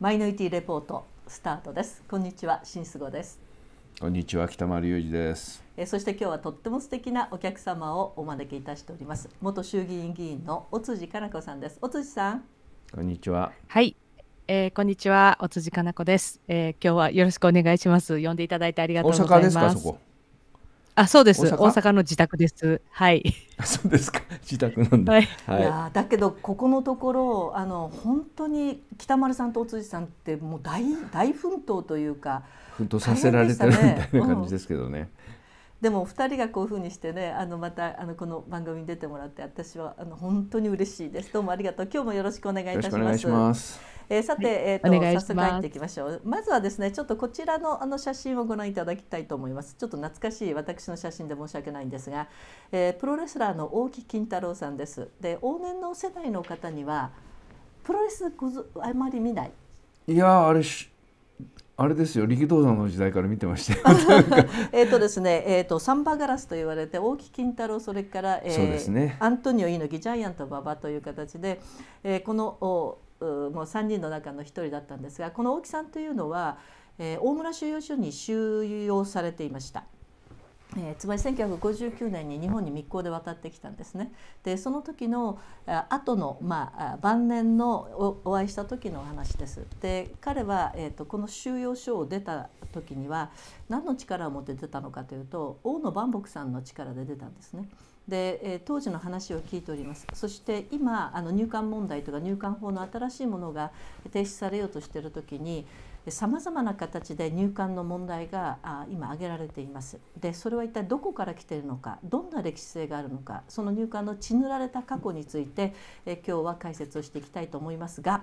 マイノリティレポートスタートですこんにちは新須ですこんにちは北丸雄二ですえそして今日はとっても素敵なお客様をお招きいたしております元衆議院議員の尾辻かな子さんです尾辻さんこんにちははいえー、こんにちは、尾辻かな子です、えー。今日はよろしくお願いします。呼んでいただいてありがとうございます。大阪ですか、そこ。あ、そうです。大阪の自宅です。はい。そうですか。自宅なんだ。はい。はい、いや、だけど、ここのところ、あの、本当に北丸さんとお辻さんって、もう大、大奮闘というか。奮闘させられてるみたいな感じですけどね。うんでも2人がこういうふうにしてねあのまたあのこの番組に出てもらって私はあの本当に嬉しいですどうもありがとう今日もよろしくお願いいたしますえー、さて、はい、えーと、早速入っていきましょうまずはですねちょっとこちらのあの写真をご覧いただきたいと思いますちょっと懐かしい私の写真で申し訳ないんですが、えー、プロレスラーの大木金太郎さんですで往年の世代の方にはプロレスごあまり見ないいやあれしあれですよ力道山の時代から見てました えっとですね、えっ、ー、とサンバガラスと言われて大木金太郎それから、えー、そうですね、アントニオ猪木ジャイアント馬場という形で、えー、このおもう3人の中の1人だったんですがこの大木さんというのは、えー、大村収容所に収容されていました。えー、つまり1959年に日本に密航で渡ってきたんですね。でその時の後のまあ晩年のおお会いした時のお話です。で彼は、えーと、この収容所を出た時には何の力を持って出たのかというと大野万木さんの力で出たんですね。で、えー、当時の話を聞いておりますそして今あの入管問題とか入管法の新しいものが停止されようとしている時にさまざまな形で入管の問題が今挙げられていますでそれは一体どこから来ているのかどんな歴史性があるのかその入管の血塗られた過去についてえ今日は解説をしていきたいと思いますが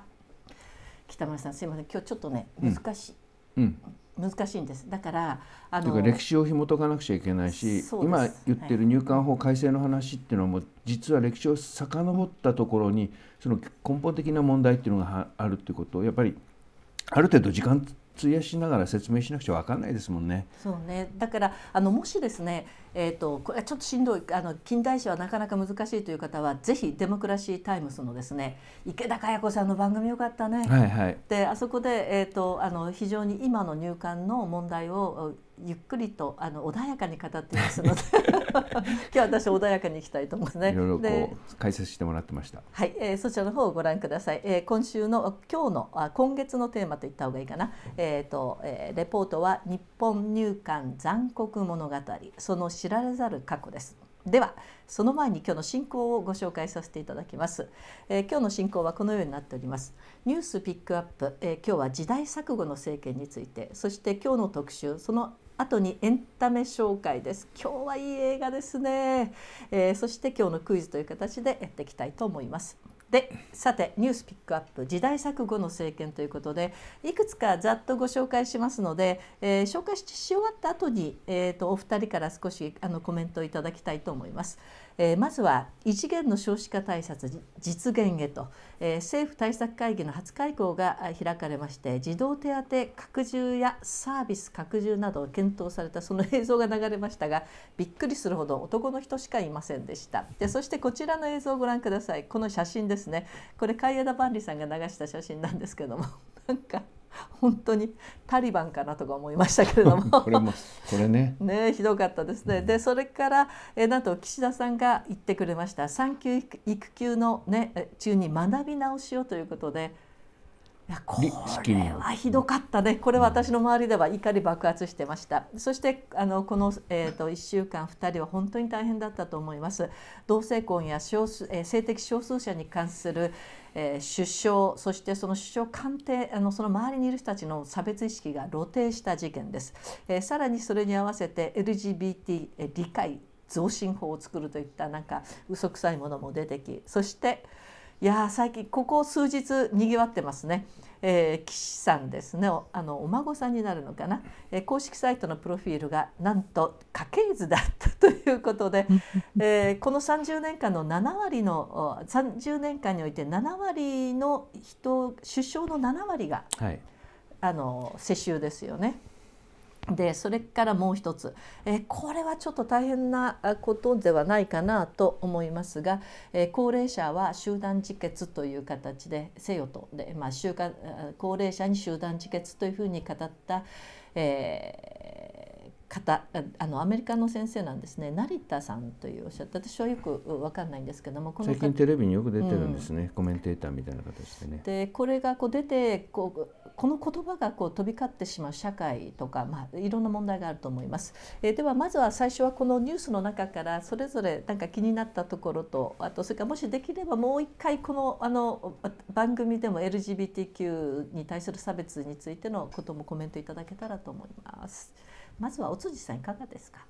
北村さんすいません今日ちょっとね難しい。うん、うん、難しいんですだからあの歴史を紐解かなくちゃいけないし今言ってる入管法改正の話っていうのも、はい、実は歴史を遡ったところにその根本的な問題っていうのがあるっていうことをやっぱりある程度時間費やしながら説明しなくちゃ分かんないですもんね。そうねだからあのもしですね、えーと、これちょっとしんどいあの近代史はなかなか難しいという方はぜひ「デモクラシー・タイムス」のですね池田佳代子さんの番組よかったね。はいはい、であそこで、えーとあの非常に今の入管の問題をゆっくりとあの穏やかに語ってますので 今日私穏やかにいきたいと思いますね。いろいろ解説してもらってました。はい、えー、そちらの方をご覧ください。えー、今週の今日のあ今月のテーマと言った方がいいかな。えっ、ー、と、えー、レポートは日本入管残酷物語その知られざる過去です。ではその前に今日の進行をご紹介させていただきます、えー、今日の進行はこのようになっておりますニュースピックアップ、えー、今日は時代錯誤の政権についてそして今日の特集その後にエンタメ紹介です今日はいい映画ですね、えー、そして今日のクイズという形でやっていきたいと思いますでさてニュースピックアップ時代錯誤の政権ということでいくつかざっとご紹介しますので、えー、紹介し終わった後に、えーと、とお二人から少しあのコメントをいただきたいと思います。えー、まずは異次元の少子化対策実現へと、えー、政府対策会議の初会合が開かれまして児童手当拡充やサービス拡充などを検討されたその映像が流れましたがびっくりするほど男の人しかいませんでしたでそしてこちらの映像をご覧くださいこの写真ですねこれ海江田万里さんが流した写真なんですけどもなんか本当にタリバンかなとか思いましたけれどもこれもこれね ねひどかったですね、うん、でそれからえなんと岸田さんが言ってくれました産休育休の、ね、中に学び直しをということで。いやこれはひどかったね、これは私の周りでは怒り爆発してました、うん、そしてあのこの、えーと、と1週間、2人は本当に大変だったと思います。同性婚や少数、えー、性的少数者に関するえー、首相そしてその首相官邸あのその周りにいる人たちの差別意識が露呈した事件です、えー、さらにそれに合わせて LGBT 理解増進法を作るといったなんか嘘くさいものも出てきそしていや最近ここ数日にぎわってますね。えー、岸さんですねあのお孫さんになるのかな、えー、公式サイトのプロフィールがなんと家系図だったということで、えー、この30年間の7割の30年間において7割の人首相の7割が、はい、あの世襲ですよね。でそれからもう一つ、えー、これはちょっと大変なことではないかなと思いますが、えー、高齢者は集団自決という形で西洋とで、まあ、高齢者に集団自決というふうに語った、えー方あのアメリカの先生なんですね成田さんというおっしゃって私はよく分かんないんですけどもこの最近テレビによく出てるんですね、うん、コメンテーターみたいな形でね。でこれがこう出てこうこの言葉がこう飛び交ってしまう社会とか、まあ、いろんな問題があると思います、えー、ではまずは最初はこのニュースの中からそれぞれなんか気になったところとあとそれからもしできればもう一回このあの番組でも LGBTQ に対する差別についてのこともコメントいただけたらと思います。まずはお辻さんいかがですか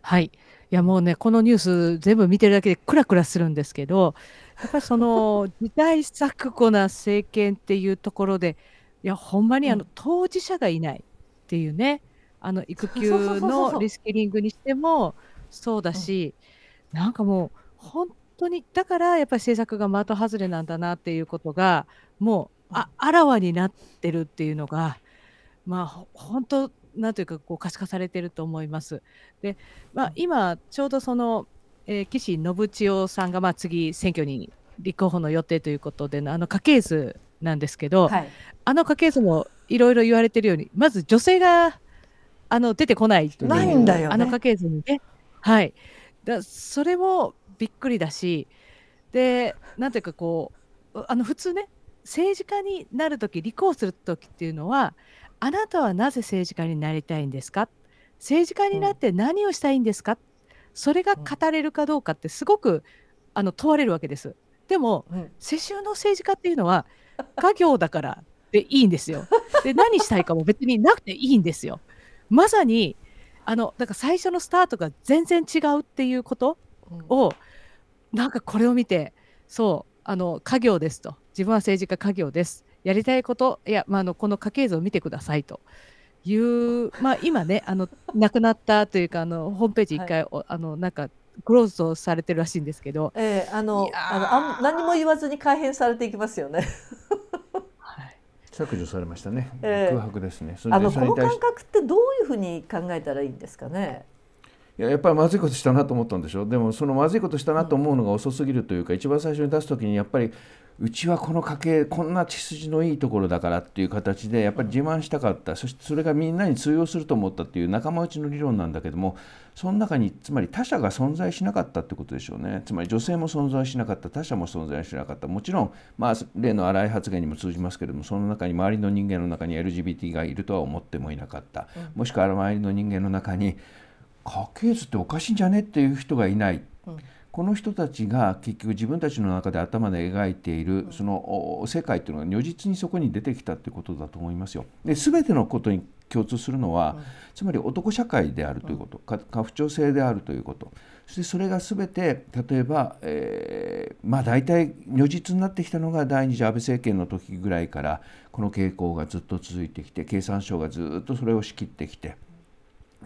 はい。いやもうね、このニュース全部見てるだけでくらくらするんですけど、やっぱりその 時代錯誤な政権っていうところで、いやほんまにあの、うん、当事者がいないっていうね、あの育休のリスキリングにしてもそうだし、うん、なんかもう本当にだからやっぱり政策が的外れなんだなっていうことがもうああらわになってるっていうのが、まあ本当なんというかこう可視化されてると思います。で、まあ、今ちょうどその、えー、岸信千世さんがまあ次選挙に立候補の予定ということでのあの家系図なんですけど、はい、あの家系図もいろいろ言われてるようにまず女性があの出てこないないんだよ、ね、あの家系図にね。はい、だそれもびっくりだしでなんていうかこうあの普通ね政治家になる時立候補する時っていうのはあなたはなぜ政治家になりたいんですか政治家になって何をしたいんですか、うん、それが語れるかどうかってすごくあの問われるわけです。でも、うん、世襲の政治家っていうのは家業だからでいいんですよ。で何したいかも別になくていいんですよ。まさにあのだから最初のスタートが全然違うっていうことを、うん、なんかこれを見てそうあの家業ですと自分は政治家家業ですやりたいこといや、まあ、のこの家系図を見てくださいと。いう、まあ、今ねあの 亡くなったというかあのホームページ一回、はい、あのなんかクローズをされてるらしいんですけど、えー、あのあのあ何も言わずに改変されていきますよね。削除されましたね。えー、空白ですね。あのこの感覚ってどういうふうに考えたらいいんですかね。いややっぱりまずいことしたなと思ったんでしょうでもそのまずいことしたなと思うのが遅すぎるというか、うん、一番最初に出す時にやっぱりうちはこの家系こんな血筋のいいところだからっていう形でやっぱり自慢したかったそしてそれがみんなに通用すると思ったっていう仲間内の理論なんだけどもその中につまり他者が存在しなかったってことでしょうねつまり女性も存在しなかった他者も存在しなかったもちろん、まあ、例の荒い発言にも通じますけれどもその中に周りの人間の中に LGBT がいるとは思ってもいなかった、うん、もしくは周りの人間の中に家系図っておかしいんじゃねっていう人がいない。うんこの人たちが結局自分たちの中で頭で描いているその世界というのが如実にそこに出てきたということだと思いますよ。で全てのことに共通するのは、つまり男社会であるということ、家父長制であるということそしてそれが全て例えば、えー、まあ大体如実になってきたのが第二次安倍政権の時ぐらいからこの傾向がずっと続いてきて経産省がずっとそれを仕切ってきて。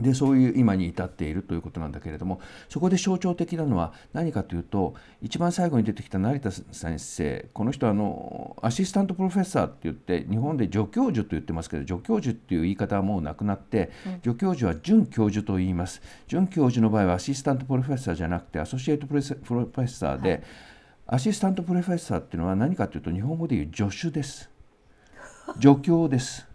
でそういう今に至っているということなんだけれどもそこで象徴的なのは何かというと一番最後に出てきた成田先生この人あのアシスタントプロフェッサーって言って日本で助教授と言ってますけど助教授っていう言い方はもうなくなって、助教授は準教授と言います準教授の場合はアシスタントプロフェッサーじゃなくてアソシエイトプロフェッサーで、はい、アシスタントプロフェッサーっていうのは何かというと日本語で言う助手です助教です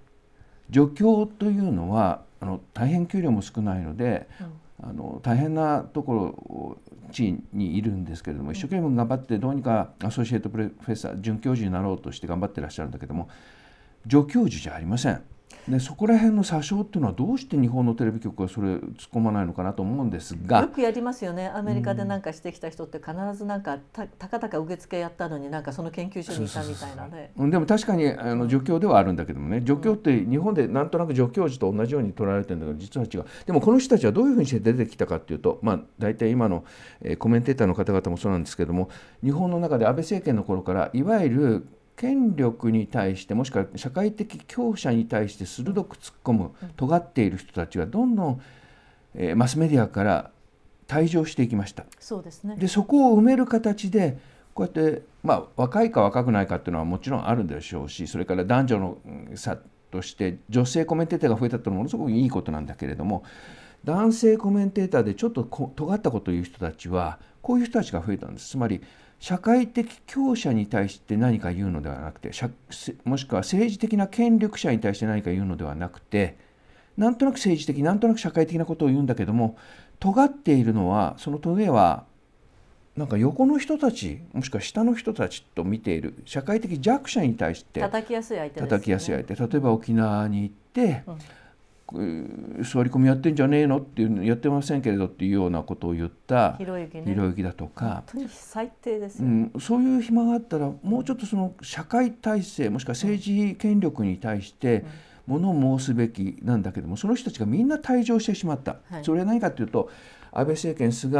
助教というのはあの大変給料も少ないので、うん、あの大変なところ地位にいるんですけれども一生懸命頑張ってどうにかアソシエイトプロフェッサー准教授になろうとして頑張ってらっしゃるんだけども助教授じゃありません。ね、そこら辺の詐称っていうのはどうして日本のテレビ局はそれ突っ込まないのかなと思うんですがよくやりますよねアメリカでなんかしてきた人って必ずなんかたたかたか受付やったのになんかその研究所にいたみたいなねでも確かにあの助教ではあるんだけどもね助教って日本でなんとなく助教授と同じように取られてるんだけど実は違うでもこの人たちはどういうふうにして出てきたかっていうとまあ大体今の、えー、コメンテーターの方々もそうなんですけども日本の中で安倍政権の頃からいわゆる権力に対してもしくは社会的強者に対して鋭く突っ込む尖っている人たちがどんどん、えー、マスメディアから退場していきましたそうです、ね、でそこを埋める形でこうやって、まあ、若いか若くないかっていうのはもちろんあるんでしょうしそれから男女の差として女性コメンテーターが増えたってものすごくいいことなんだけれども男性コメンテーターでちょっと尖ったことを言う人たちはこういう人たちが増えたんです。つまり社会的強者に対して何か言うのではなくてもしくは政治的な権力者に対して何か言うのではなくてなんとなく政治的なんとなく社会的なことを言うんだけども尖っているのはそのゲはなんか横の人たちもしくは下の人たちと見ている社会的弱者に対して叩きやすい相手、ね、例えば沖縄に行って、うん座り込みやってんじゃねえのっていうやってませんけれどっていうようなことを言ったひろゆき,、ね、だとか本当に最低です、ね、うん、そういう暇があったらもうちょっとその社会体制もしくは政治権力に対してものを申すべきなんだけどもその人たちがみんな退場してしまった、はい、それは何かというと安倍政権菅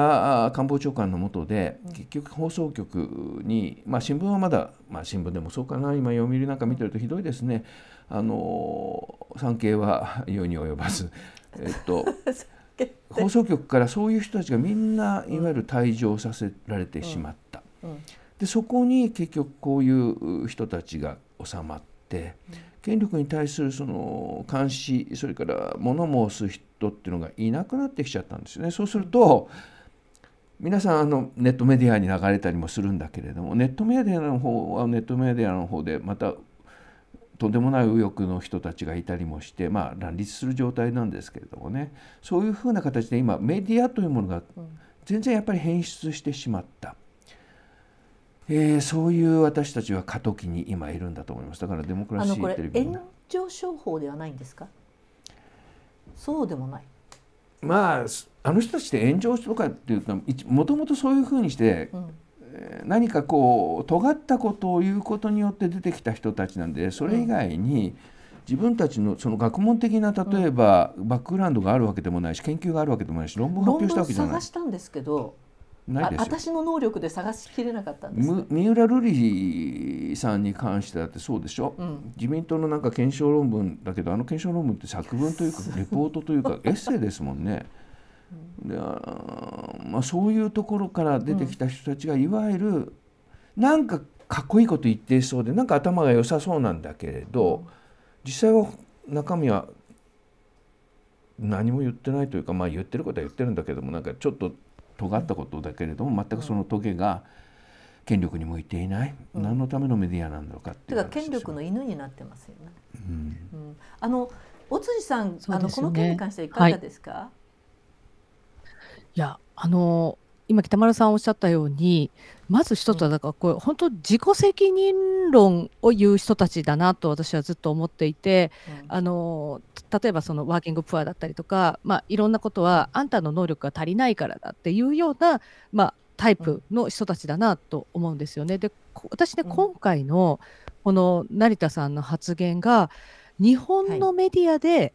官房長官の下で結局放送局に、まあ、新聞はまだ、まあ、新聞でもそうかな今読売なんか見てるとひどいですねあの産経は世に及ばず、えっと、放送局からそういう人たちがみんないわゆる退場させられてしまった。うんうん、でそこに結局こういう人たちが収まって、権力に対するその監視それから物申す人っていうのがいなくなってきちゃったんですよね。そうすると皆さんあのネットメディアに流れたりもするんだけれどもネットメディアの方はネットメディアの方でまたとんでもない右翼の人たちがいたりもして、まあ、乱立する状態なんですけれどもねそういうふうな形で今メディアというものが全然やっぱり変質してしまった。えー、そういう私たちは過渡期に今いるんだと思いますだからデモクラシーテレビ炎上商法ではないんですかそうでもないまああの人たちって炎上とかっていうかもともとそういうふうにして、うん何かこう尖ったことを言うことによって出てきた人たちなんでそれ以外に自分たちのその学問的な例えばバックグラウンドがあるわけでもないし研究があるわけでもないし論文発表したわけじゃない。探したんですけどないです私の能力で探しきれなかったんです、三浦瑠麗さんに関してだってそうでしょ、うん、自民党のなんか検証論文だけどあの検証論文って作文というかレポートというかエッセイですもんね。でまあ、そういうところから出てきた人たちがいわゆるなんかかっこいいこと言ってそうでなんか頭が良さそうなんだけれど実際は中身は何も言ってないというか、まあ、言ってることは言ってるんだけどもなんかちょっと尖ったことだけれども全くそのトゲが権力に向いていない、何のためのメディアなんだろうかっていう。てか権力の犬になってますよね。うん、うん、あのお辻さん、ね、あのこの件に関してはいかがですか。はいいや、あの、今北丸さんおっしゃったように、まず一つはだからこれ本当自己責任論を言う人たちだなと私はずっと思っていて、うん、あの例えばそのワーキングプアだったりとか、まあ、いろんなことはあんたの能力が足りないからだっていうような、まあ、タイプの人たちだなと思うんですよね。で私ね、うん、今回のこの成田さんの発言が日本のメディアで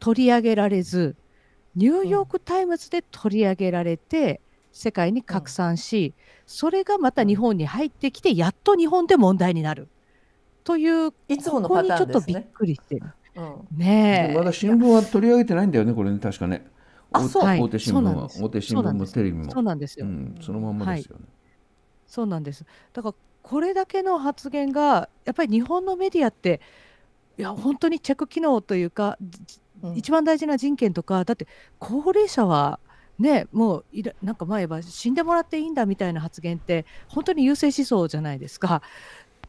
取り上げられず、はいニューヨーク・タイムズで取り上げられて、世界に拡散し、それがまた日本に入ってきてやっと日本で問題になるといういつものパターンですね。ちょっとびっくりしてる。うん、ねえ。まだ新聞は取り上げてないんだよねこれね確かね。あそう大手新聞は、はい、大手新聞もテレビもそうなんですよ、うん、そのまんまですよね、はい、そうなんですだからこれだけの発言がやっぱり日本のメディアっていや本当にチェック機能というか一番大事な人権とかだって高齢者はねもういらなんか前は死んでもらっていいんだみたいな発言って本当に優勢思想じゃないですか。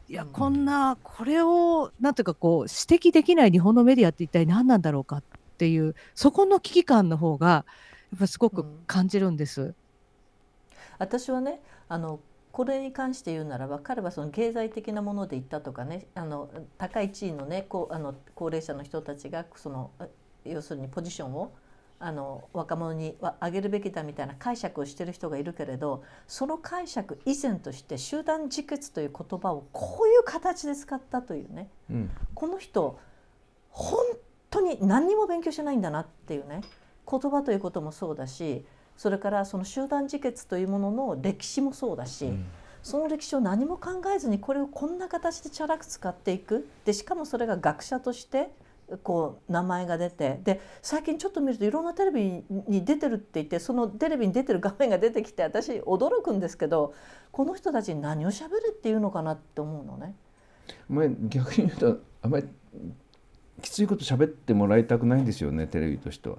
いや、こんなこれをなんていうかこう指摘できない日本のメディアって一体何なんだろうかっていうそこの危機感の方がやっぱすごく感じるんです。うん、私はねあのこれに関して言うならば彼はその経済的なもので言ったとかねあの高い地位のねこうあの高齢者の人たちがその要するにポジションをあの若者に上げるべきだみたいな解釈をしてる人がいるけれどその解釈以前として集団自決という言葉をこういう形で使ったというね、うん、この人本当に何にも勉強してないんだなっていうね言葉ということもそうだしそれからその集団自決というものの歴史もそうだし、うん、その歴史を何も考えずにこれをこんな形でチャラく使っていくでしかもそれが学者として。こう名前が出てで最近ちょっと見るといろんなテレビに出てるって言ってそのテレビに出てる画面が出てきて私驚くんですけどこの人たちに何をべるっていうのかなって思うのね。逆に言うとあまりきついこと喋ってもらいたくないんですよねテレビとしては。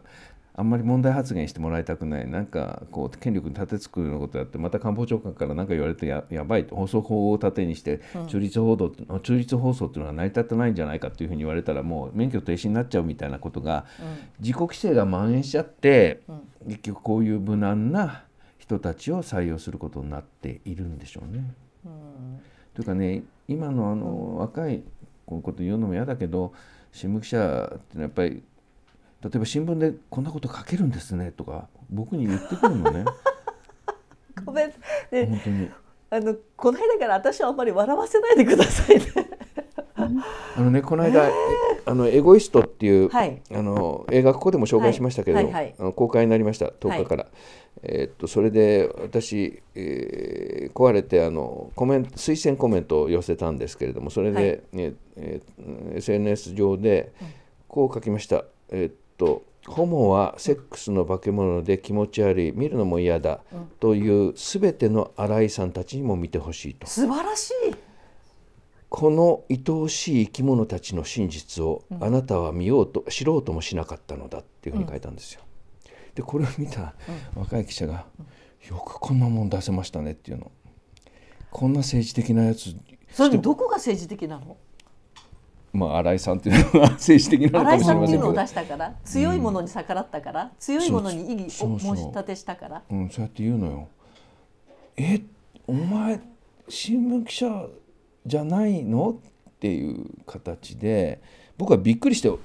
あんまり問題発言してもらいたくないなんかこう権力に立てつくようなことやってまた官房長官から何か言われてややばいと放送法を盾にして中立報道、うん、中立放送っていうのは成り立ってないんじゃないかっていうふうに言われたらもう免許停止になっちゃうみたいなことが、うん、自己規制が蔓延しちゃって、うん、結局こういう無難な人たちを採用することになっているんでしょうね。うん、というかね今のあの若いこういうこと言うのも嫌だけど新聞記者ってやっぱり例えば新聞でこんなこと書けるんですねとか僕に言ってくるのね ごめん、ね、本当にあのこの間から私はあんまり笑わせないでくださいね あのねこの間、えー、あのエゴイストっていう、はい、あの映画ここでも紹介しましたけど、はいはいはい、あの公開になりました10日から、はい、えー、っとそれで私、えー、壊れてあのコメント推薦コメントを寄せたんですけれどもそれではい、えー、SNS 上でこう書きました、えー、とホモはセックスの化け物で気持ち悪い見るのも嫌だというすべての新井さんたちにも見てほしいと素晴らしいこの愛おしい生き物たちの真実をあなたは見ようと、うん、知ろうともしなかったのだっていうふうに書いたんですよ。でこれを見た若い記者が「よくこんなもん出せましたね」っていうのこんな政治的なやつそれどこが政治的なのまあ、新井さんというのは 政治的なのかもしれませんけど新井さんっていうのを出したから強いものに逆らったから、うん、強いものに異議を申し立てしたからうん、そうやって言うのよえお前新聞記者じゃないのっていう形で僕はびっくりして呆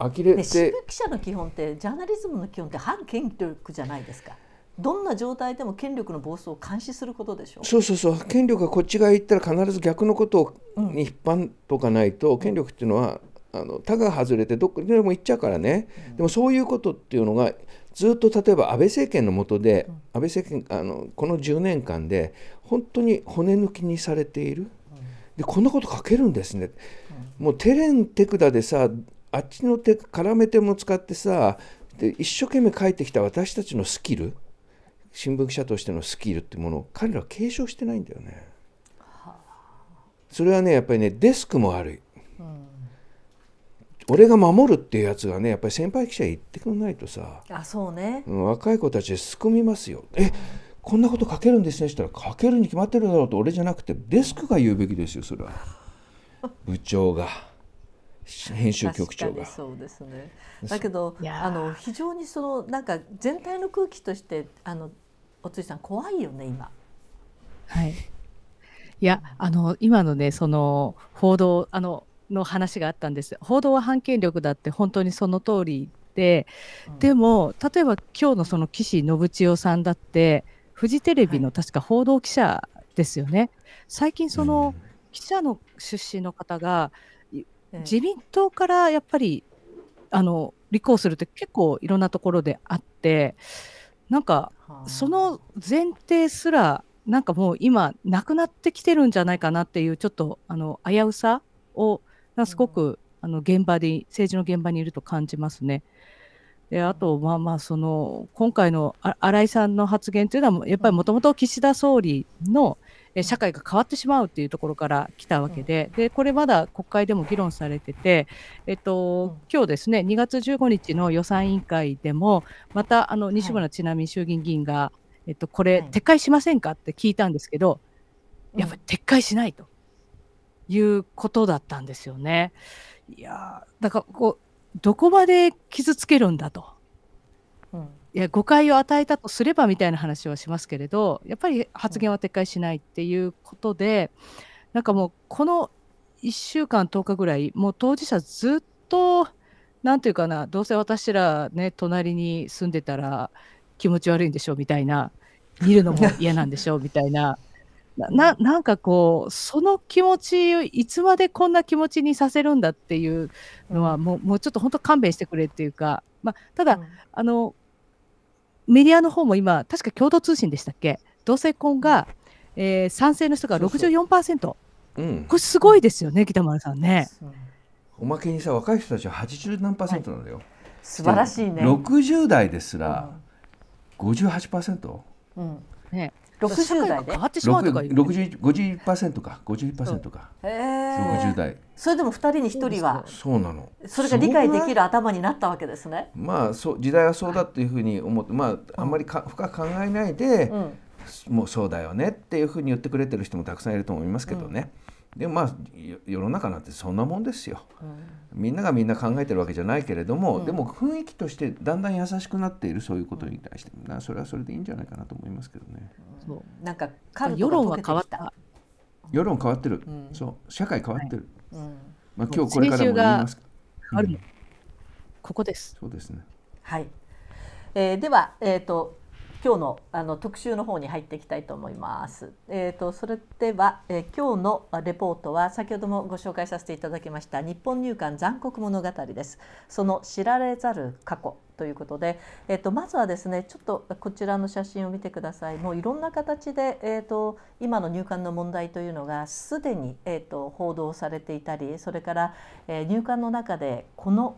れて、ね、新聞記者の基本ってジャーナリズムの基本って反権力じゃないですか。どんな状態でも権力の暴走を監視することでしょうそうそうそう権力がこっち側行ったら必ず逆のことに引っ張とかないと、うん、権力っていうのはあの他が外れてどこでも行っちゃうからね、うん、でもそういうことっていうのがずっと例えば安倍政権の下で、うん、安倍政権あのこの10年間で本当に骨抜きにされている、でこんなこと書けるんですね、もう手練手管でさあっちの手絡めても使ってさで一生懸命書いてきた私たちのスキル、新聞記者としてのスキルってものを彼らは継承してないんだよね。それはねやっぱりねデスクも悪い、うん、俺が守るっていうやつがねやっぱり先輩記者言ってくんないとさあそうね、うん、若い子たちですくみますよ。え、うんこんなこと書けるんですねしたら書けるに決まってるだろうと俺じゃなくてデスクが言うべきですよそれは 部長が編集局長がそうですねだけどあの非常にそのなんか全体の空気としてあのおついさん怖いよね今。はい。いやあの今のねその報道あのの話があったんです。報道は反権力だって本当にその通りで、うん、でも例えば今日のその岸信千代さんだってフジテレビの確か報道記者ですよね。はい、最近その、うん、記者の出身の方が、自民党からやっぱりあの立候補するって結構いろんなところであって。なんかその前提すらなんかもう今なくなってきてるんじゃないかなっていうちょっとあの危うさをすごく、あの現場で政治の現場にいると感じますね。であと、まあまあその今回の新井さんの発言というのはやっぱりもともと岸田総理の、社会が変わってしまうっていうところから来たわけで、で、これまだ国会でも議論されてて、えっと、今日ですね、2月15日の予算委員会でも、また、あの、西村智奈美衆議院議員が、えっと、これ、撤回しませんかって聞いたんですけど、やっぱり撤回しないということだったんですよね。いやだからこう、どこまで傷つけるんだと。いや誤解を与えたとすればみたいな話はしますけれどやっぱり発言は撤回しないっていうことで、うなんかもうこの1週間10日ぐらいもう当事者ずっと何て言うかなどうせ私らね隣に住んでたら気持ち悪いんでしょみたいな見るのも嫌なんでしょうみたいな。ななんかこうその気持ちをいつまでこんな気持ちにさせるんだっていうのは、うん、もうもうちょっと本当勘弁してくれっていうか、まあ、ただ、うん、あのメディアの方も今、確か共同通信でしたっけ、同性婚が、えー、賛成の人が64%、そうそううん、これ、すごいですよね、北丸さんね。おまけにさ、若い人たちは80何パーセントなんだよ、はい、素晴らしいね。60代ですら58%、うんね、六十代で変わってしまうとか51%か51%か、えー、6十代それでも二人に一人はそうなのそれが理解できる頭になったわけですねまあそう時代はそうだっていうふうに思って、まああんまりか深く考えないで、うん、もうそうだよねっていうふうに言ってくれてる人もたくさんいると思いますけどね、うんでまあ世の中なんてそんなもんですよ、うん、みんながみんな考えてるわけじゃないけれども、うん、でも雰囲気としてだんだん優しくなっているそういうことに対して、うん、それはそれでいいんじゃないかなと思いますけどね。そうなんかか世論は変わった世論変わってる、そう社会変わってる、はい、まあ、今日これからも言いますある、ここですそうですねはい、えー、では、えーと今日のあの特集の方に入っていきたいと思います。えーと、それでは、えー、今日のレポートは先ほどもご紹介させていただきました日本入管残酷物語です。その知られざる過去ということで、えーと、まずはですねちょっとこちらの写真を見てくださいもういろんな形で、えーと、今の入管の問題というのがすでに、えー、と報道されていたりそれから、えー、入管の中でこの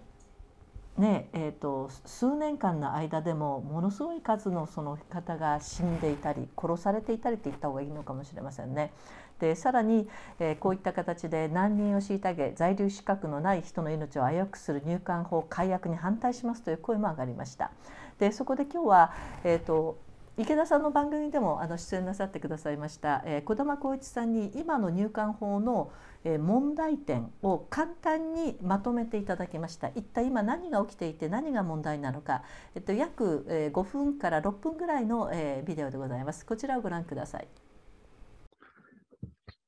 ねえーと、数年間の間でもものすごい数のその方が死んでいたり殺されていたりって言った方がいいのかもしれませんね。でさらに、えー、こういった形で難民を虐げ在留資格のない人の命を危うくする入管法改悪に反対しますという声も上がりました。でそこで今日は、えーと池田さんの番組でもあの出演なさってくださいました、えー、小玉光一さんに今の入管法の問題点を簡単にまとめていただきました一体今何が起きていて何が問題なのか、えっと、約5分から6分ぐらいのビデオでございますこちらをご覧ください。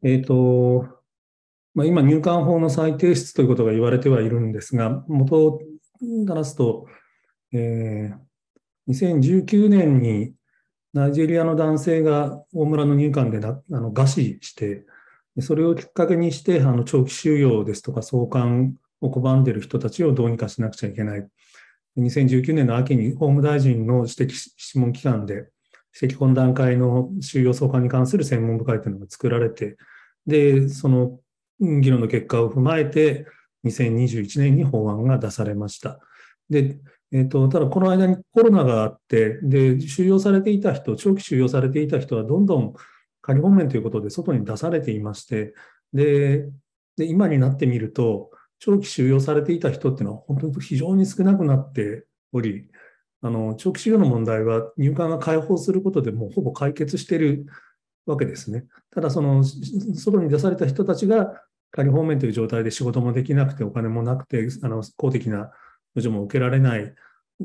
えーとまあ、今、入管法の再提出ということが言われてはいるんですが、元を垂らすと、えー、2019年にナイジェリアの男性が大村の入管であの餓死して、それをきっかけにして、あの長期収容ですとか送還を拒んでいる人たちをどうにかしなくちゃいけない。2019年の秋に法務大臣の指摘諮問機関で、指摘懇談会の収容送還に関する専門部会というのが作られて、で、その議論の結果を踏まえて、2021年に法案が出されました。で、えっ、ー、と、ただこの間にコロナがあって、で、収容されていた人、長期収容されていた人はどんどん仮放免ということで外に出されていまして、で、で今になってみると、長期収容されていた人っていうのは本当に非常に少なくなっており、あの長期収容の問題は入管が解放することでもうほぼ解決しているわけですね。ただ、その外に出された人たちが仮放免という状態で仕事もできなくて、お金もなくて、あの公的な補助も受けられない、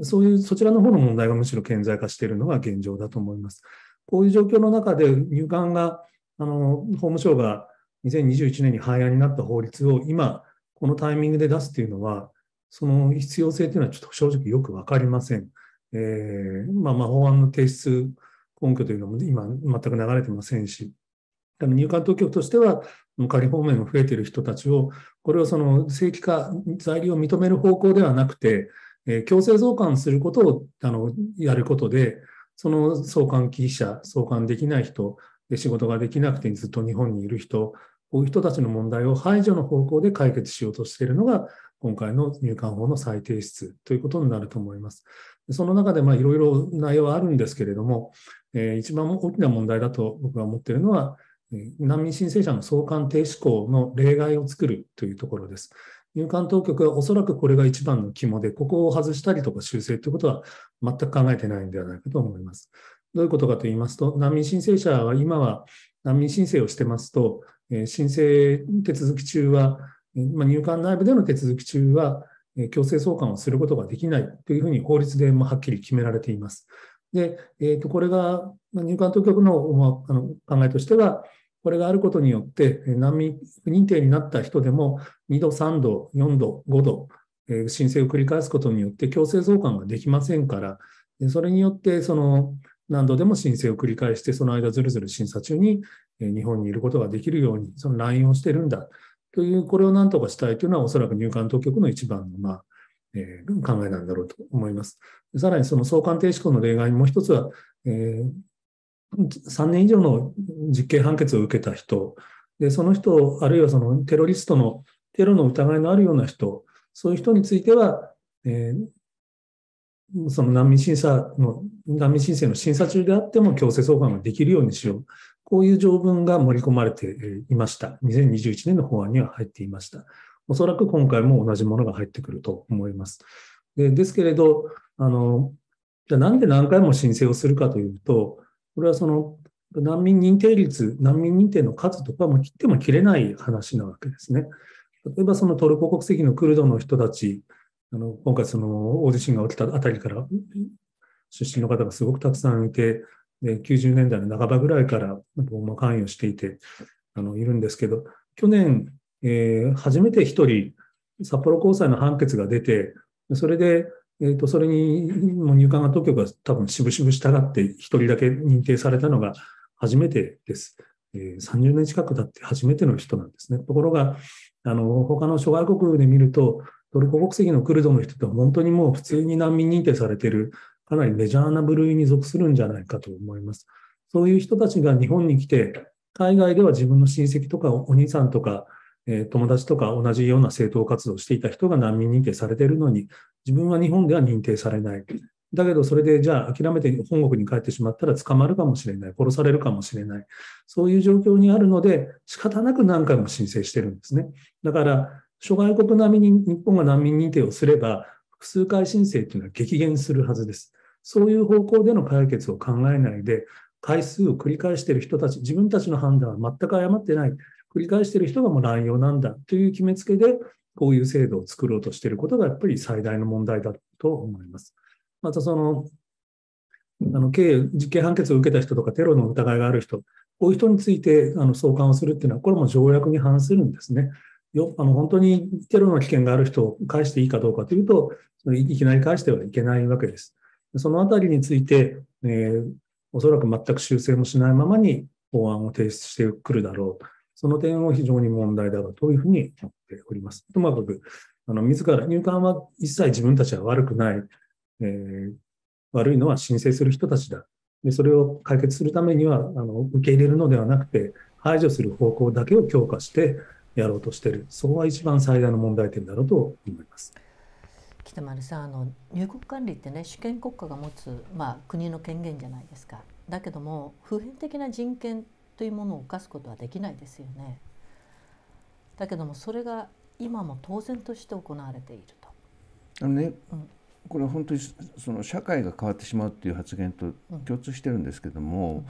そういうそちらの方の問題がむしろ顕在化しているのが現状だと思います。こういう状況の中で入管が、あの、法務省が2021年に廃案になった法律を今、このタイミングで出すというのは、その必要性というのはちょっと正直よくわかりません。えー、まあまあ法案の提出根拠というのも今全く流れてませんし、入管当局としては、仮放免を増えている人たちを、これをその正規化、在留を認める方向ではなくて、えー、強制増刊することをあのやることで、その送還記者、送還できない人、で仕事ができなくてずっと日本にいる人、こういう人たちの問題を排除の方向で解決しようとしているのが、今回の入管法の再提出ということになると思います。その中でいろいろ内容はあるんですけれども、えー、一番大きな問題だと僕は思っているのは、難民申請者の送還停止校の例外を作るというところです。入管当局はおそらくこれが一番の肝で、ここを外したりとか修正ということは全く考えてないんではないかと思います。どういうことかと言いますと、難民申請者は今は難民申請をしてますと、申請手続き中は、入管内部での手続き中は、強制送還をすることができないというふうに法律でもはっきり決められています。で、えー、とこれが入管当局の考えとしては、これがあることによって、難民認定になった人でも、2度、3度、4度、5度、申請を繰り返すことによって強制送還ができませんから、それによって、その、何度でも申請を繰り返して、その間ずるずる審査中に日本にいることができるように、その LINE をしてるんだという、これを何とかしたいというのは、おそらく入管当局の一番の、まあ、えー、考えなんだろうと思います。さらにその送還停止法の例外もう一つは、えー、3年以上の実刑判決を受けた人、でその人、あるいはそのテロリストの、テロの疑いのあるような人、そういう人については、えー、その難民審査の、難民申請の審査中であっても強制送還ができるようにしよう。こういう条文が盛り込まれていました。2021年の法案には入っていました。おそらく今回も同じものが入ってくると思います。でですけれど、あの、じゃあなんで何回も申請をするかというと、これはその難民認定率、難民認定の数とかも切っても切れない話なわけですね。例えばそのトルコ国籍のクルドの人たち、あの今回その大地震が起きたあたりから出身の方がすごくたくさんいて、で90年代の半ばぐらいから関与していてあのいるんですけど、去年、えー、初めて1人、札幌高裁の判決が出て、それでえーと、それにも入管が当局は多分しぶしぶ従って1人だけ認定されたのが初めてです。えー、30年近く経って初めての人なんですね。ところが、あの他の諸外国で見ると、トルコ国籍のクルドの人って本当にもう普通に難民認定されてる、かなりメジャーな部類に属するんじゃないかと思います。そういう人たちが日本に来て、海外では自分の親戚とかお兄さんとか、え友達とか同じような政党活動をしていた人が難民認定されているのに、自分は日本では認定されない。だけど、それでじゃあ諦めて本国に帰ってしまったら捕まるかもしれない、殺されるかもしれない。そういう状況にあるので、仕方なく何回も申請してるんですね。だから、諸外国並みに日本が難民認定をすれば、複数回申請というのは激減するはずです。そういう方向での解決を考えないで、回数を繰り返している人たち、自分たちの判断は全く誤ってない。繰り返している人がもう乱用なんだという決めつけで、こういう制度を作ろうとしていることがやっぱり最大の問題だと思います。またその、あの刑、実刑判決を受けた人とかテロの疑いがある人、こういう人についてあの送還をするっていうのは、これも条約に反するんですね。よあの本当にテロの危険がある人を返していいかどうかというと、いきなり返してはいけないわけです。そのあたりについて、えー、おそらく全く修正もしないままに法案を提出してくるだろう。その点を非常に問題だろうというふうに思っております。ともかく、あの、自ら、入管は一切自分たちは悪くない、えー、悪いのは申請する人たちだ。で、それを解決するためには、あの、受け入れるのではなくて、排除する方向だけを強化してやろうとしている。そこは一番最大の問題点だろうと思います。北丸さんあの入国管理ってね主権国家が持つ、まあ、国の権限じゃないですかだけども普遍的な人権というものを犯すことはできないですよね。だけどもそれが今も当然として行われていると。あのね、うん、これは本当にその社会が変わってしまうという発言と共通してるんですけども、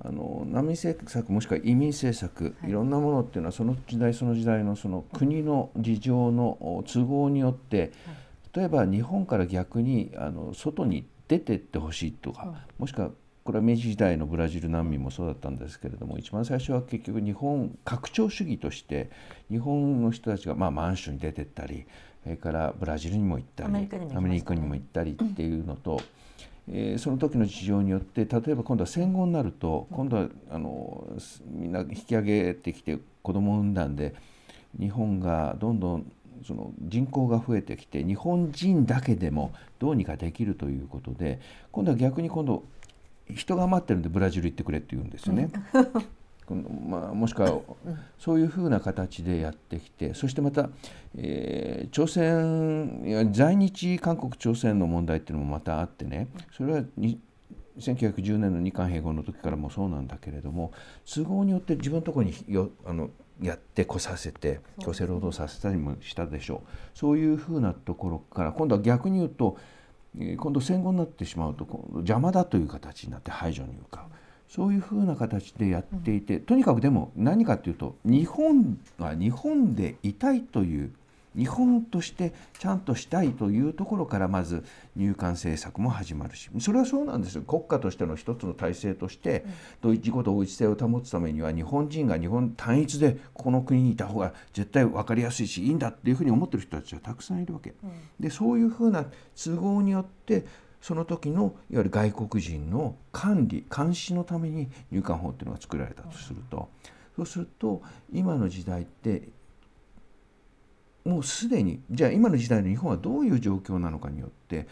うん、あの難民政策もしくは移民政策、い、いろんなものっていうのはその時代その時代のその国の事情の都合によって、例えば日本から逆にあの外に出てってほしいとか、うん、もしくはこれは明治時代のブラジル難民もそうだったんですけれども一番最初は結局日本拡張主義として日本の人たちが、まあ、満州に出てったりそれからブラジルにも行ったりアメリカにも行ったりっていうのと、えその時の事情によって例えば今度は戦後になると今度はあのみんな引き上げてきて子供を産んだんで日本がどんどんその人口が増えてきて日本人だけでもどうにかできるということで今度は逆に今度人が待ってるんでブラジル行ってくれって言うんですよね。このまあ、もしくはそういうふうな形でやってきてそしてまた、えー、朝鮮在日韓国朝鮮の問題っていうのもまたあってねそれは1910年の日韓併合の時からもそうなんだけれども都合によって自分のところによあのやってこさせて強制労働させたりもしたでしょうそういうふうなところから今度は逆に言うと今度戦後になってしまうと邪魔だという形になって排除に向かうそういうふうな形でやっていてとにかくでも何かというと日本は日本でいたいという日本としてちゃんとしたいというところからまず入管政策も始まるしそれはそうなんですよ国家としての一つの体制として、同一自己同一性を保つためには日本人が日本単一でこの国にいた方が絶対分かりやすいしいいんだっていうふうに思ってる人たちはたくさんいるわけ。でそういうふうな都合によってその時のいわゆる外国人の管理監視のために入管法っていうのが作られたとすると、そうすると今の時代ってもうすでにじゃあ今の時代の日本はどういう状況なのかによって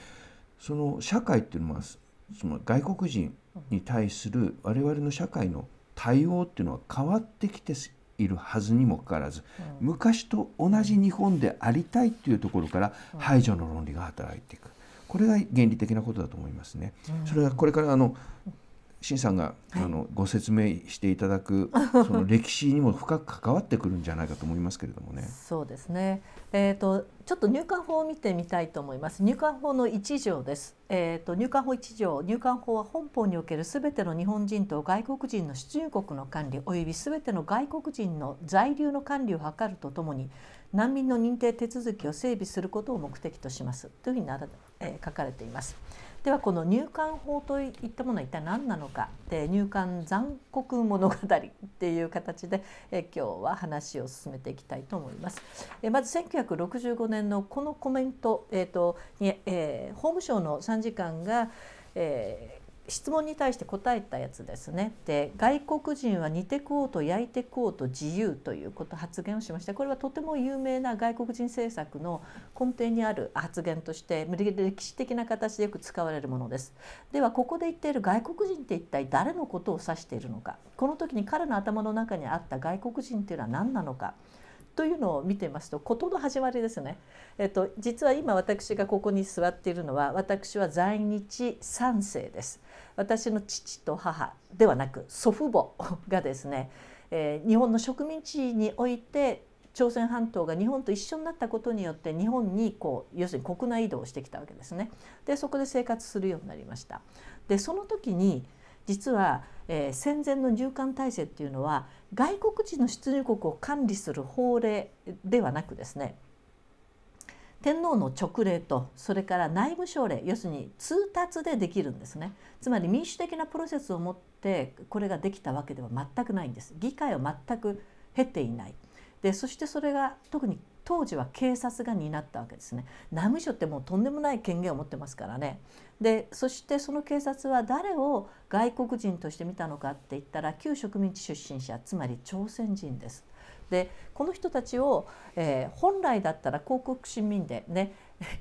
その社会っていうのはその外国人に対する我々の社会の対応っていうのは変わってきているはずにもかかわらず、昔と同じ日本でありたいっていうところから排除の論理が働いていくこれが原理的なことだと思いますね。それはこれからあの新さんが、はい、あのご説明していただく その歴史にも深く関わってくるんじゃないかと思いますけれどもね。そうですね。えっ、ー、とちょっと入管法を見てみたいと思います。入管法の一条です。えっ、ー、と入管法一条、入管法は本邦におけるすべての日本人と外国人の出入国の管理およびすべての外国人の在留の管理を図るとともに難民の認定手続きを整備することを目的としますというふうになら、えー、書かれています。ではこの入管法といったものは一体何なのかで入管残酷物語っていう形でえ今日は話を進めていきたいと思います。えまず1965年のこのコメント、えーとえー、法務省の参事官が、えー質問に対して答えたやつですねで外国人は煮て食おうと焼いて食おうと自由ということ発言をしましたこれはとても有名な外国人政策の根底にある発言として歴史的な形でよく使われるものですではここで言っている外国人って一体誰のことを指しているのかこの時に彼の頭の中にあった外国人っていうのは何なのかというのを見てますと事の始まりですね、えっと、実は今私がここに座っているのは私は在日3世です私の父と母ではなく祖父母がですね、えー、日本の植民地において朝鮮半島が日本と一緒になったことによって日本にこう要するに国内移動をしてきたわけですね。でそこで生活するようになりました。でその時に実は、えー、戦前の入管体制っていうのは外国人の出入国を管理する法令ではなくですね天皇の直令とそれから内務省令要するに通達でできるんですねつまり民主的なプロセスをもってこれができたわけでは全くないんです議会を全く経ていないでそしてそれが特に当時は警察が担ったわけですね内務省ってもうとんでもない権限を持ってますからねでそしてその警察は誰を外国人として見たのかって言ったら旧植民地出身者つまり朝鮮人です。でこの人たちを、えー、本来だったら広告市民でね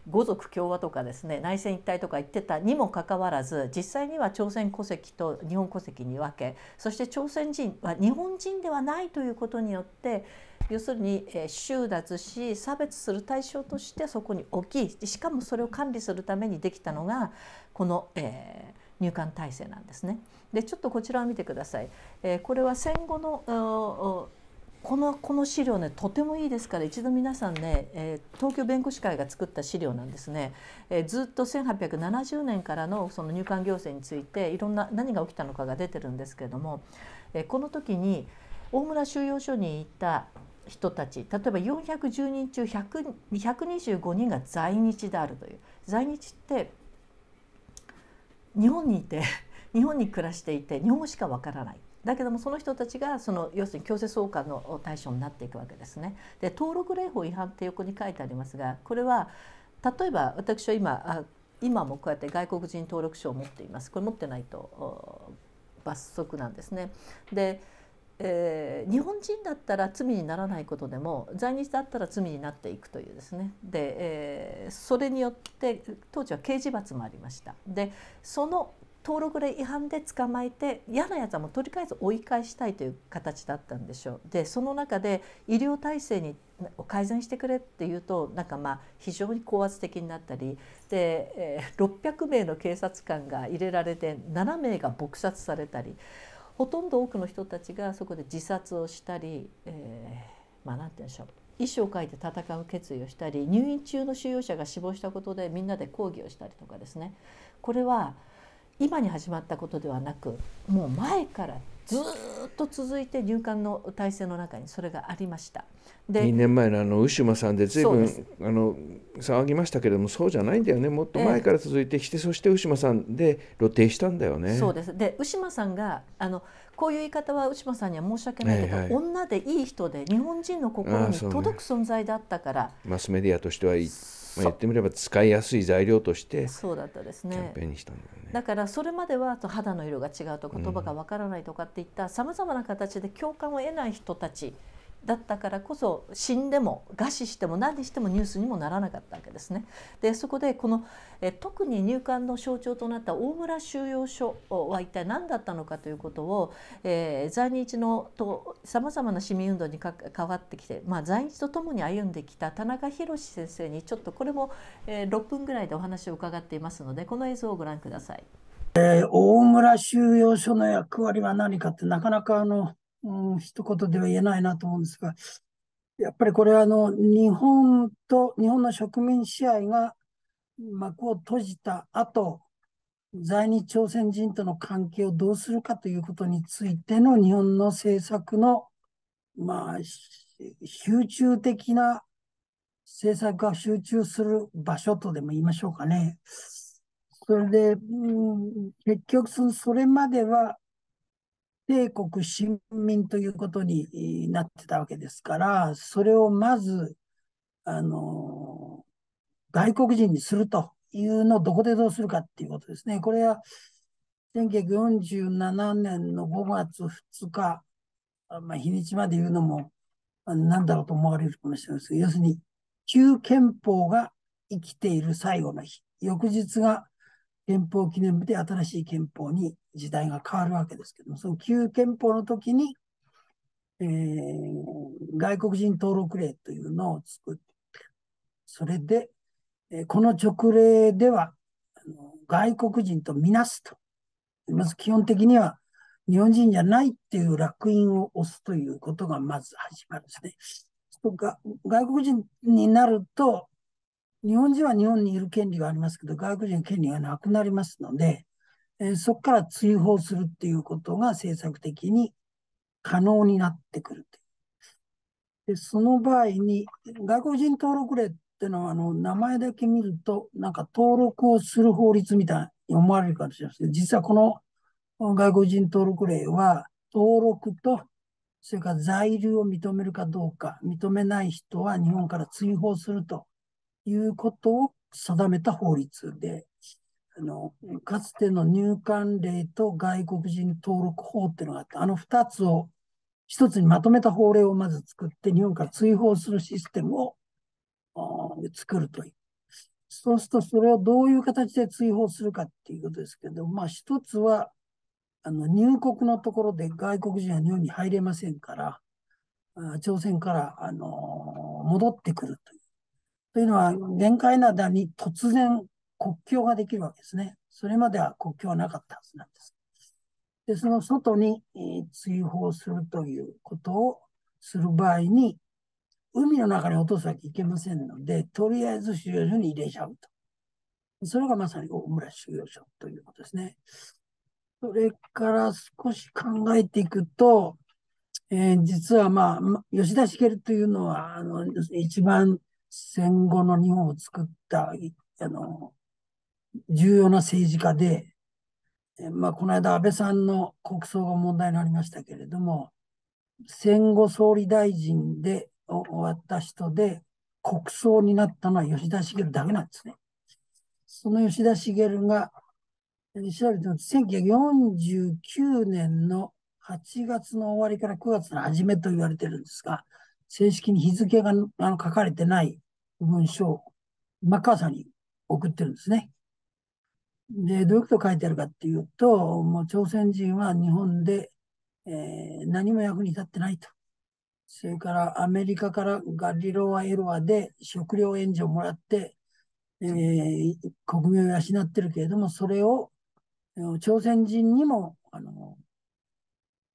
五 族共和とかですね内戦一体とか言ってたにもかかわらず実際には朝鮮戸籍と日本戸籍に分けそして朝鮮人は日本人ではないということによって要するに、収奪し差別する対象としてそこに置きしかもそれを管理するためにできたのがこの、えー、入管体制なんですね。でちょっとこちらを見てください。えー、これは戦後のこのこの資料ねとてもいいですから一度皆さんね、えー、東京弁護士会が作った資料なんですね、えー、ずっと1870年からのその入管行政についていろんな何が起きたのかが出てるんですけれども、えー、この時に大村収容所にいた人たち例えば410人中125人が在日であるという在日って日本にいて 日本に暮らしていて日本語しかわからないだけどもその人たちがその要するに強制送還の対象になっていくわけですね。で登録例法違反って横に書いてありますがこれは例えば私は今今もこうやって外国人登録証を持っていますこれ持ってないと罰則なんですね。でえー、日本人だったら罪にならないことでも在日だったら罪になっていくというですねで、えー、それによって当時は刑事罰もありましたでその登録令違反で捕まえて嫌なやつはもうとりあえず追い返したいという形だったんでしょうでその中で医療体制に改善してくれっていうとなんかまあ非常に高圧的になったりで、えー、600名の警察官が入れられて7名が撲殺されたり。ほとんど多くの人たちがそこで自殺をしたり、えー、まあ何て言うんでしょう遺書を書いて戦う決意をしたり入院中の収容者が死亡したことでみんなで抗議をしたりとかですねこれは今に始まったことではなくもう前からずっと続いて入管の体制の中にそれがありましたで2年前のあのウシュマさんで随分あの騒ぎましたけれどもそうじゃないんだよねもっと前から続いてきて、えー、そしてウシュマさんで露呈したんだよね。そうですでウシュマさんがあのこういう言い方は内間さんには申し訳ないけど、はいはい、女でいい人で日本人の心に届く存在だったからマスメディアとしてはまあ、言ってみれば使いやすい材料としてそうだったですねキャンペーンにしたんだよねだからそれまでは肌の色が違うと言葉がわからないとかっていったさまざまな形で共感を得ない人たちだったからこそ死んでも餓死しても何してもニュースにもならなかったわけですね。でそこでこのえ特に入管の象徴となった大村収容所は一体何だったのかということを、えー、在日のとさまざまな市民運動に関わってきて、まあ、在日とともに歩んできた田中宏先生にちょっとこれも、えー、6分ぐらいでお話を伺っていますのでこの映像をご覧ください。えー、大村収容所の役割は何かってなかなかあのうん、一言では言えないなと思うんですが、やっぱりこれはあの日本と日本の植民支配が幕を閉じた後、在日朝鮮人との関係をどうするかということについての日本の政策の、まあ、集中的な政策が集中する場所とでも言いましょうかね。それで、うん、結局それまでは帝国臣民ということになってたわけですから、それをまず、あの、外国人にするというのをどこでどうするかっていうことですね。これは、1947年の5月2日、まあ、日にちまで言うのも、なんだろうと思われるかもしれないですけど、要するに、旧憲法が生きている最後の日、翌日が憲法記念日で新しい憲法に時代が変わるわけですけども、その旧憲法の時に、えー、外国人登録令というのを作って、それで、えー、この直令ではあの、外国人とみなすと。まず基本的には、日本人じゃないっていう烙印を押すということがまず始まるんですね。外国人になると、日本人は日本にいる権利がありますけど、外国人の権利がなくなりますので、えー、そこから追放するっていうことが政策的に可能になってくるでその場合に、外国人登録例っていうのは、あの、名前だけ見ると、なんか登録をする法律みたいに思われるかもしれません。実はこの外国人登録例は、登録と、それから在留を認めるかどうか、認めない人は日本から追放するということを定めた法律で、あの、かつての入管令と外国人登録法っていうのがあって、あの2つを1つにまとめた法令をまず作って、日本から追放するシステムを作るという。そうすると、それをどういう形で追放するかっていうことですけど、まあ一つは、あの入国のところで外国人は日本に入れませんから、朝鮮から、あの戻ってくるといというのは、玄界灘に突然国境ができるわけですね。それまでは国境はなかったはずなんです。で、その外に、追放するということをする場合に、海の中に落とすわけいけませんので、とりあえず収容所に入れちゃうと。それがまさに大村収容所ということですね。それから少し考えていくと、えー、実はまあ、吉田茂というのは、あの、一番戦後の日本を作った、あの、重要な政治家で、まあ、この間安倍さんの国葬が問題になりましたけれども、戦後総理大臣で終わった人で、国葬になったのは吉田茂だけなんですね。その吉田茂が、調べてみ1949年の8月の終わりから9月の初めと言われてるんですが、正式に日付があの書かれてない文章をマッカーサーに送ってるんですね。で、どういうこと書いてあるかっていうと、もう朝鮮人は日本で、えー、何も役に立ってないと。それからアメリカからガリロワ・エロワで食料援助をもらって、えー、国民を養ってるけれども、それを朝鮮人にもあの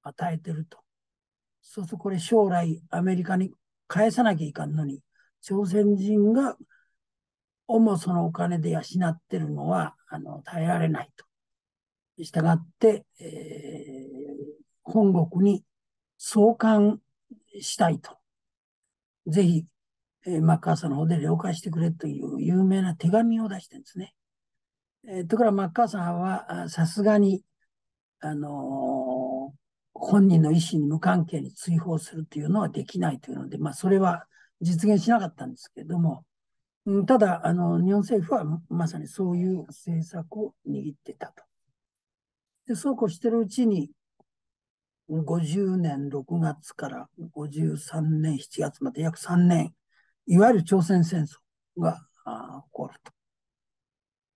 与えてると。そうするとこれ将来アメリカに返さなきゃいかんのに、朝鮮人が主そのお金で養ってるのはあの耐えられないと。したがって、えー、本国に送還したいと。ぜひ、えー、マッカーサーの方で了解してくれという有名な手紙を出してるんですね。えー、ところがマッカーサーはさすがに、あのー本人の意思に無関係に追放するというのはできないというので、まあ、それは実現しなかったんですけれども、ん、ただあの、日本政府はまさにそういう政策を握ってたと。でそうこうしてるうちに、50年6月から53年7月まで約3年、いわゆる朝鮮戦争が起こる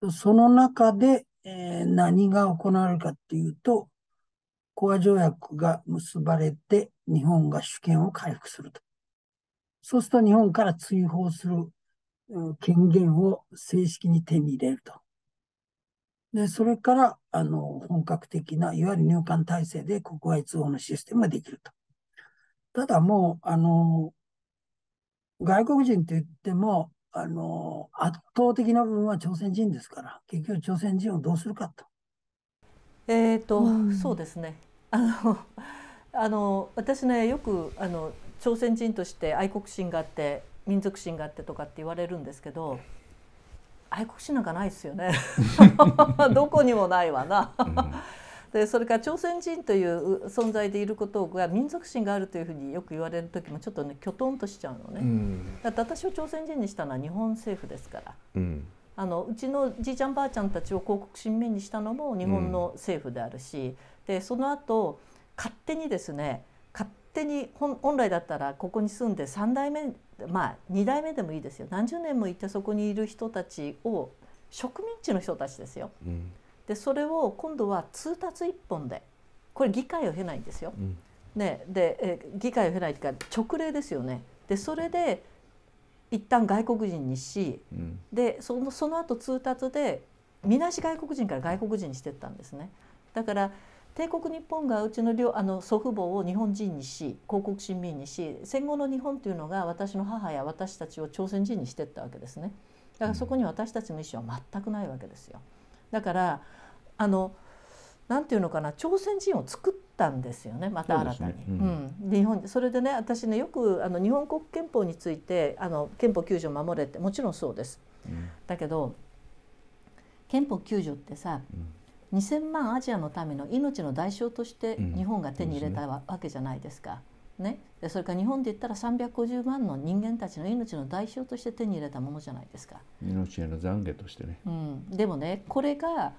と。その中で、えー、何が行われるかっていうと、講和条約が結ばれて日本が主権を回復すると。そうすると日本から追放する権限を正式に手に入れると。で、それから、あの、本格的な、いわゆる入管体制で国外通報のシステムができると。ただもう、あの、外国人といっても、あの、圧倒的な部分は朝鮮人ですから、結局朝鮮人をどうするかと。えっ、ー、と、うん、そうですね。あの あの私ねよくあの朝鮮人として愛国心があって民族心があってとかって言われるんですけど愛国心なんかないですよね どこにもないわなでそれから朝鮮人という存在でいることが民族心があるというふうによく言われる時もちょっとねきょとんとしちゃうのね、うん、だって私を朝鮮人にしたのは日本政府ですから、うん、あのうちのじいちゃんばあちゃんたちを広告新面にしたのも日本の政府であるし、うんでその後勝手にですね勝手に本来だったらここに住んで3代目まあ2代目でもいいですよ何十年もいてそこにいる人たちを植民地の人たちですよ。うん、でそれを今度は通達一本でこれ議会を経ないんですよ。うん、ね、でえ議会を経ないというか直令ですよね。でそれで一旦外国人にし、うん、でそのその後通達でみなし外国人から外国人にしてったんですね。だから帝国日本がうちの両あの祖父母を日本人にし広告市民にし戦後の日本というのが私の母や私たちを朝鮮人にしてったわけですねだからそこに私たちの意思は全くないわけですよだからあのなんていうのかな朝鮮人を作ったんですよねまた新たに。うん、う日本それでね私ねよくあの日本国憲法についてあの憲法9条守れってもちろんそうです。うん、だけど憲法9条ってさ、うん2,000万アジアのための命の代償として日本が手に入れたわけじゃないですか。ね、それから日本で言ったら350万の人間たちの命の代償として手に入れたものじゃないですか。命への懺悔としてね、うん、でもねこれが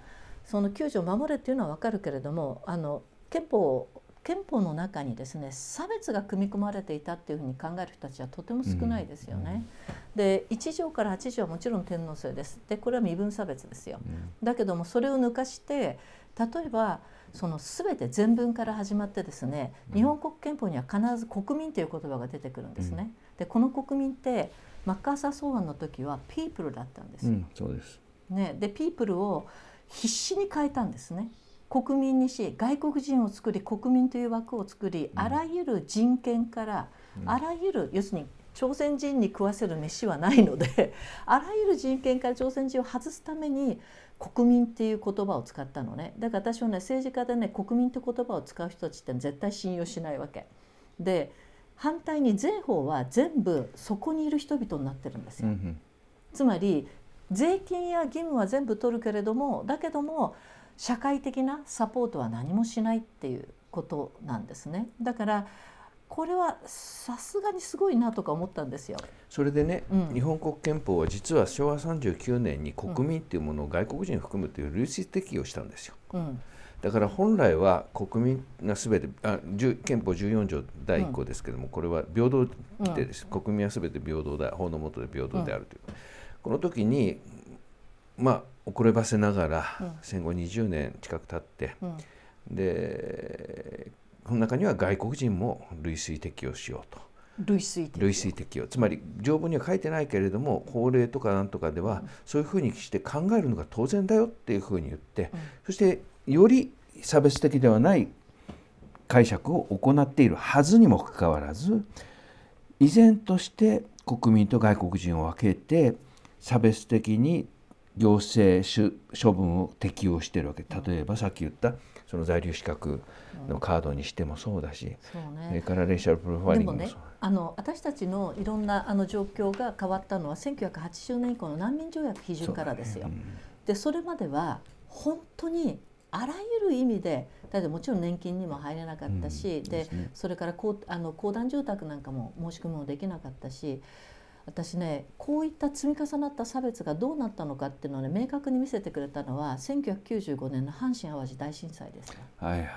その救助を守れっていうのは分かるけれどもあの憲法憲法の中にですね差別が組み込まれていたっていうふうに考える人たちはとても少ないですよね。うん、で1条から8条はもちろん天皇制ですでこれは身分差別ですよ。うん、だけどもそれを抜かして例えばその全て全文から始まってですね日本国憲法には必ず国民という言葉が出てくるんですね。でこの国民ってマッカーサー草案の時はピープルだったんですよ。うん、そうですね、でピープルを必死に変えたんですね。国民にし外国人を作り国民という枠を作りあらゆる人権から、あらゆる要するに朝鮮人に食わせる飯はないので あらゆる人権から朝鮮人を外すために国民っていう言葉を使ったのねだから私はね政治家でね国民って言葉を使う人たちって絶対信用しないわけで反対に税法は全部そこにいる人々になってるんですよ、つまり税金や義務は全部取るけれどもだけども社会的なサポートは何もしないっていうことなんですね。だからこれはさすがにすごいなとか思ったんですよ。それでね、うん、日本国憲法は実は昭和39年に国民っていうものを外国人含むという類似適用したんですよ。うん、だから本来は国民がすべてあ憲法14条第1項ですけども、うん、これは平等規定です、国民はすべて平等だ法の下で平等であるという、この時にまあ遅ればせながら、戦後20年近く経って、でこの中には外国人も類推適用しようと。類推適用類推適用つまり条文には書いてないけれども法令とかなんとかでは、そういうふうにして考えるのが当然だよっていうふうに言って、そしてより差別的ではない解釈を行っているはずにもかかわらず依然として国民と外国人を分けて差別的に行政処分を適用してるわけ例えばさっき言ったその在留資格のカードにしてもそうだし、うんね、それからレイシャルプロファイリングもそうでもねあの私たちのいろんなあの状況が変わったのは1980年以降の難民条約批准からですよ。そ、ねうん、でそれまでは本当にあらゆる意味でだってもちろん年金にも入れなかったし、うん、で、ね、それから公あの公団住宅なんかも申し込みもできなかったし。私ねこういった積み重なった差別がどうなったのかっていうのをね明確に見せてくれたのは1995年の阪神・淡路大震災です、はいはいはい、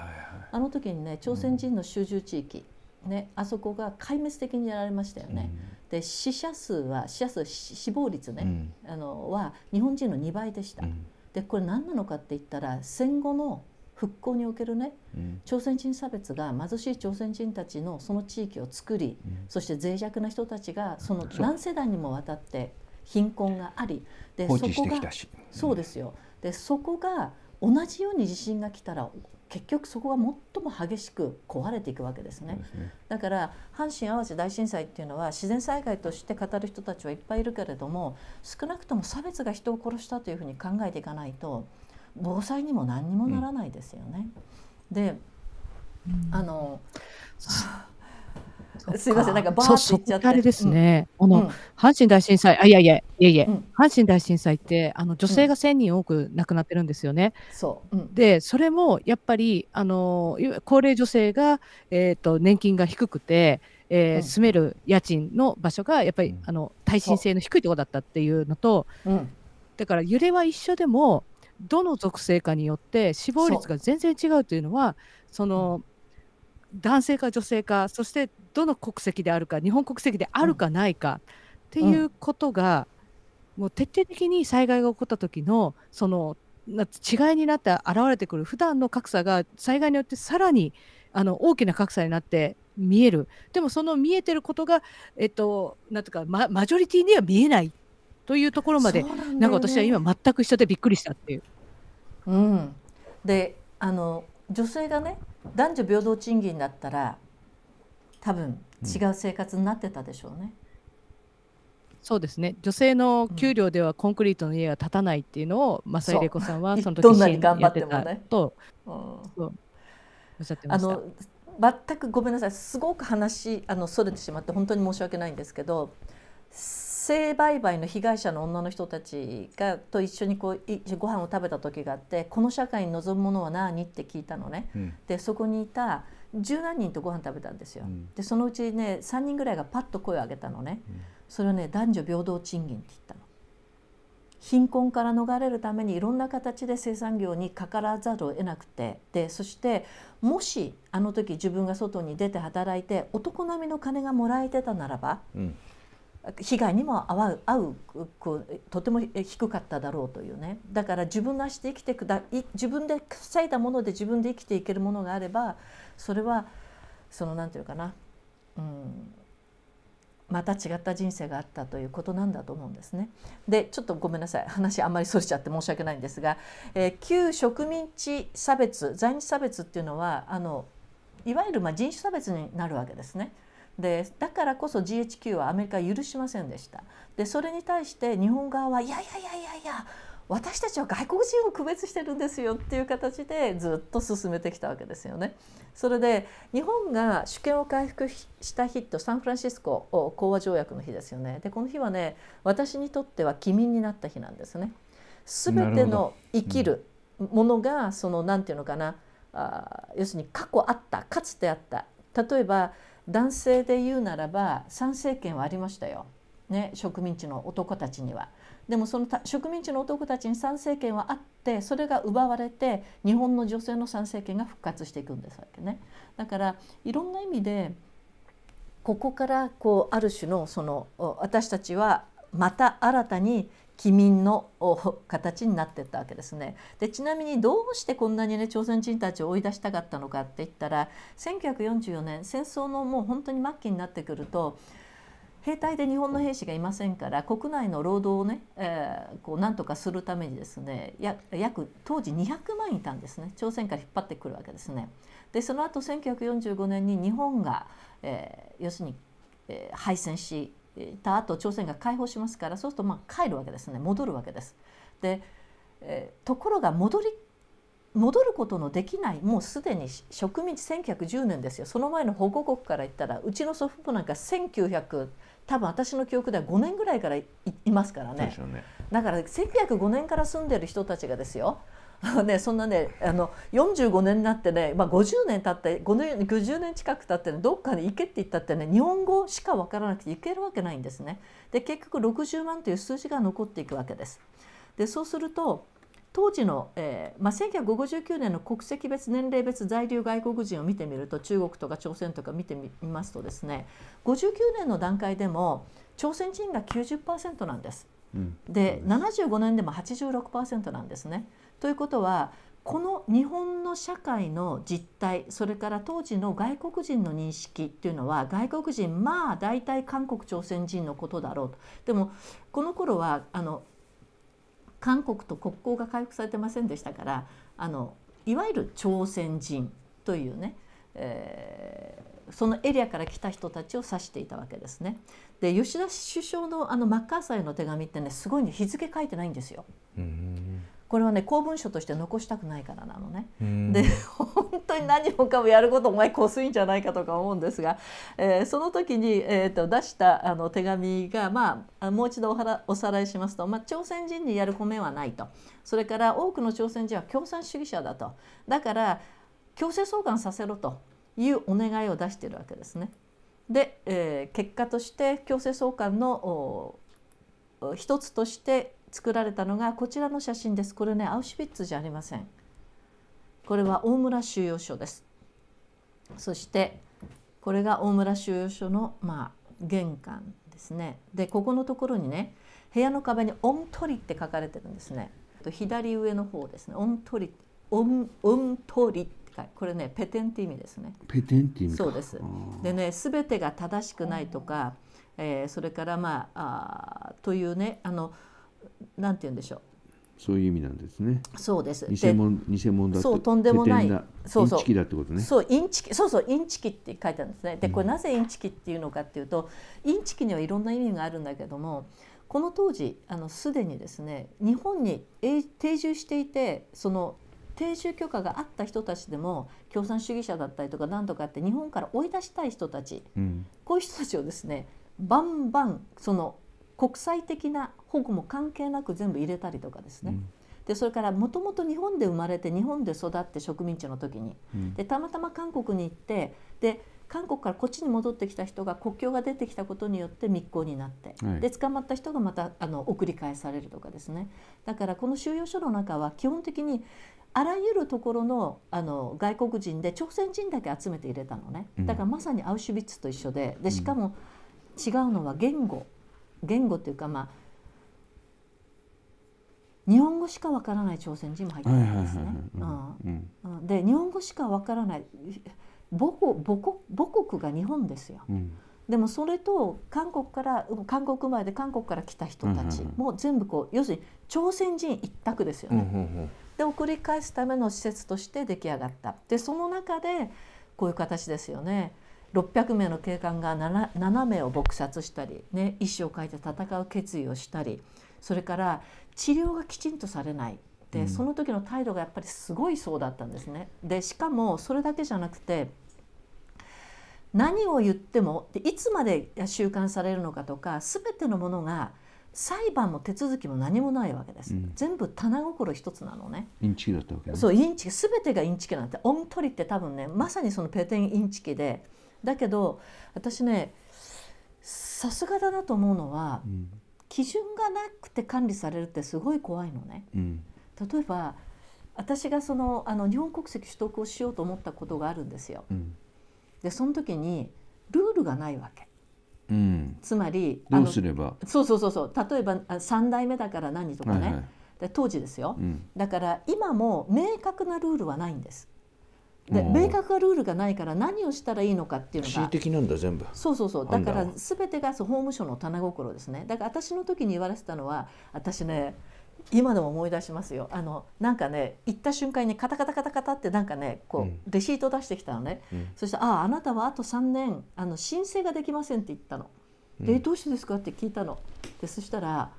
あの時にね朝鮮人の集中地域、うん、ね、あそこが壊滅的にやられましたよね。うん、で死者数は死者数死亡率ね、うん、あのは日本人の2倍でした。でこれ何なのかって言ったら戦後の復興におけるね、うん、朝鮮人差別が貧しい朝鮮人たちのその地域を作り、うん、そして脆弱な人たちがその何世代にもわたって貧困がありでそこが、うん、そうですよでそこが同じように地震が来たら結局そこが最も激しく壊れていくわけですね、ね、だから阪神・淡路大震災っていうのは自然災害として語る人たちはいっぱいいるけれども少なくとも差別が人を殺したというふうに考えていかないと防災にも何にもならないですよね。うん、で、あのうすいません、なんかバーって言っちゃって。あれですね、うあの、うん、阪神大震災、あ、いやいや、いやいや、うん、阪神大震災って、あの女性が1000人多く亡くなってるんですよね。そうん、で、それもやっぱり、あの、高齢女性が、えっ、ー、と、年金が低くて。えー、住める家賃の場所がやっぱり、あの耐震性の低いところだったっていうのと、だから揺れは一緒でもどの属性かによって死亡率が全然違うというのはその、男性か女性かそしてどの国籍であるか日本国籍であるかないか、っていうことが、うん、もう徹底的に災害が起こった時のその違いになって現れてくる普段の格差が災害によってさらにあの大きな格差になって見えるでもその見えてることが、えっと、なんとかママジョリティには見えないというところまで、ね、なんか私は今全く一緒でびっくりしたっていう。うん、であの女性がね男女平等賃金だったら多分違う生活になってたでしょうね。うん、そうですね女性の給料ではコンクリートの家は建たないっていうのを、うん、正井玲子さんはその時に頑張ってたと、うん、おっしゃ全くごめんなさいすごく話あのそれてしまって本当に申し訳ないんですけど性売買の被害者の女の人たちがと一緒にこうご飯を食べた時があってこの社会に望むものは何って聞いたのね、うん、でそこにいた十何人とご飯食べたんですよ、うん、でそのうちね3人ぐらいがパッと声を上げたのね、うん、それをね男女平等賃金って言ったの貧困から逃れるためにいろんな形で生産業にかからざるを得なくてでそしてもしあの時自分が外に出て働いて男並みの金がもらえてたならば、うん被害にも遭う遭うこうとても低かっただろうというねだから自分の足で生きてくだ自分で防いだもので自分で生きていけるものがあればそれはその何て言うかな、うん、また違った人生があったということなんだと思うんですね。でちょっとごめんなさい話あんまりそれちゃって申し訳ないんですが、えー、旧植民地差別在日差別っていうのはあのいわゆるま人種差別になるわけですね。でだからこそ GHQ はアメリカ許しませんでしたでそれに対して日本側はいやいやいやいやいや私たちは外国人を区別してるんですよっていう形でずっと進めてきたわけですよね。それで日本が主権を回復した日とサンフランシスコ講和条約の日ですよね。でこの日はね私にとっては機敏になった日なんですね。すべての生きるものがその何て言うのかなあ要するに過去あったかつてあった例えば男性で言うならば参政権はありましたよ、ね、植民地の男たちには。でもその植民地の男たちに参政権はあってそれが奪われて日本の女性の参政権が復活していくんですわけね。だからいろんな意味でここからこうある種のその私たちはまた新たに機民の形になってったわけですね。でちなみにどうしてこんなにね朝鮮人たちを追い出したかったのかって言ったら1944年戦争のもう本当に末期になってくると兵隊で日本の兵士がいませんから国内の労働をね、えー、こうなんとかするためにですね約当時200万いたんですね朝鮮から引っ張ってくるわけですね。でその後1945年に日本が、えー、要するに、えー、敗戦した後朝鮮が解放しますからそうするとまあ帰るわけですね戻るわけです。で、えー、ところが戻り戻ることのできないもうすでに植民地1910年ですよその前の保護国から言ったらうちの祖父母なんか1900多分私の記憶では5年ぐらいからいますからね、ね、だから1905年から住んでる人たちがですよ ね、そんなねあの45年になってね、まあ、50年経って5年50年近く経って、ね、どっかに行けって言ったってね日本語しか分からなくて行けるわけないんですね。で結局60万という数字が残っていくわけです。でそうすると当時の、えーまあ、1959年の国籍別年齢別在留外国人を見てみると中国とか朝鮮とか見てみますとですね59年の段階でも朝鮮人が90%なんです。うん、で75年でも86%なんですね。ということはこの日本の社会の実態それから当時の外国人の認識っていうのは外国人まあ大体韓国朝鮮人のことだろうと。でもこの頃はあの韓国と国交が回復されてませんでしたからあのいわゆる朝鮮人というね、えー、そのエリアから来た人たちを指していたわけですね。で吉田首相のあのマッカーサーへの手紙ってねすごいね日付書いてないんですよ。これはね公文書として残したくないからなのね。で本当に何もかもやることお前こすいんじゃないかとか思うんですが、えー、その時に、えーと、出したあの手紙が、まあ、もう一度おさらいしますと、まあ、朝鮮人にやる米はないとそれから多くの朝鮮人は共産主義者だとだから強制送還させろというお願いを出しているわけですね。で、えー、結果として強制送還の一つとして作られたのがこちらの写真ですこれねアウシュビッツじゃありませんこれは大村収容所ですそしてこれが大村収容所のまあ玄関ですねでここのところにね部屋の壁に「オントリ」って書かれてるんですねと左上の方ですね「オントリ」オン「オントリ」これねペテンって意味ですねペテンって意味そうですでね全てが正しくないとか、えー、それからまああというねあの「なんて言うんでしょうそういう意味なんですね。そうです。偽物偽物だそうとんでもない。そうそう。インチキだってことね。そうインチキそうそうインチキって書いてあるんですね。でこれなぜインチキっていうのかっていうと、うん、インチキにはいろんな意味があるんだけども。この当時あのすでにですね日本に定住していてその定住許可があった人たちでも共産主義者だったりとか何とかって日本から追い出したい人たち、うん、こういう人たちをですねバンバンその国際的な保も関係なく全部入れたりとかですね、うん、でそれからもともと日本で生まれて日本で育って植民地の時に、うん、でたまたま韓国に行ってで韓国からこっちに戻ってきた人が国境が出てきたことによって密航になって、はい、で捕まった人がまたあの送り返されるとかですねだからこの収容所の中は基本的にあらゆるところのあの外国人で朝鮮人だけ集めて入れたのねだからまさにアウシュビッツと一緒ででしかも違うのは言語言語というかまあ日本語しかわからない朝鮮人も入ってるんですね。で日本語しかわからない母国母国が日本ですよ。うん、でもそれと韓国から韓国前で韓国から来た人たちも全部こう要するに朝鮮人一択ですよね。で送り返すための施設として出来上がった。でその中でこういう形ですよね。600名の警官が 7, 7名を撲殺したり、ね、意思を書いて戦う決意をしたりそれから治療がきちんとされないで、その時の態度がやっぱりすごいそうだったんですね。でしかもそれだけじゃなくて何を言ってもでいつまで収監されるのかとか全てのものが裁判も手続きも何もないわけです、うん、全部棚心一つなのねインチキだったわけ、ね、そうインチキ全てがインチキなんてオントリって多分ねまさにそのペテンインチキでだけど私ねさすがだなと思うのは、うん、基準がなくて管理されるってすごい怖いのね。うん、例えば私がそのあの日本国籍取得をしようと思ったことがあるんですよ。うん、でその時にルールがないわけ。うん、つまりどうすればそうそうそうそう例えば3代目だから何とかね、はいはい、で当時ですよ、だから今も明確なルールはないんです。で明確なルールがないから何をしたらいいのかっていうのが恣意的なんだ全部そうそうそうだから全てが法務省の棚心ですねだから私の時に言われてたのは私ね今でも思い出しますよあのなんかね行った瞬間にカタカタカタカタってなんかねこう、うん、レシート出してきたのね、うん、そして「あああなたはあと3年あの申請ができません」って言ったの。で、どうしてですかって聞いたの。でそしたら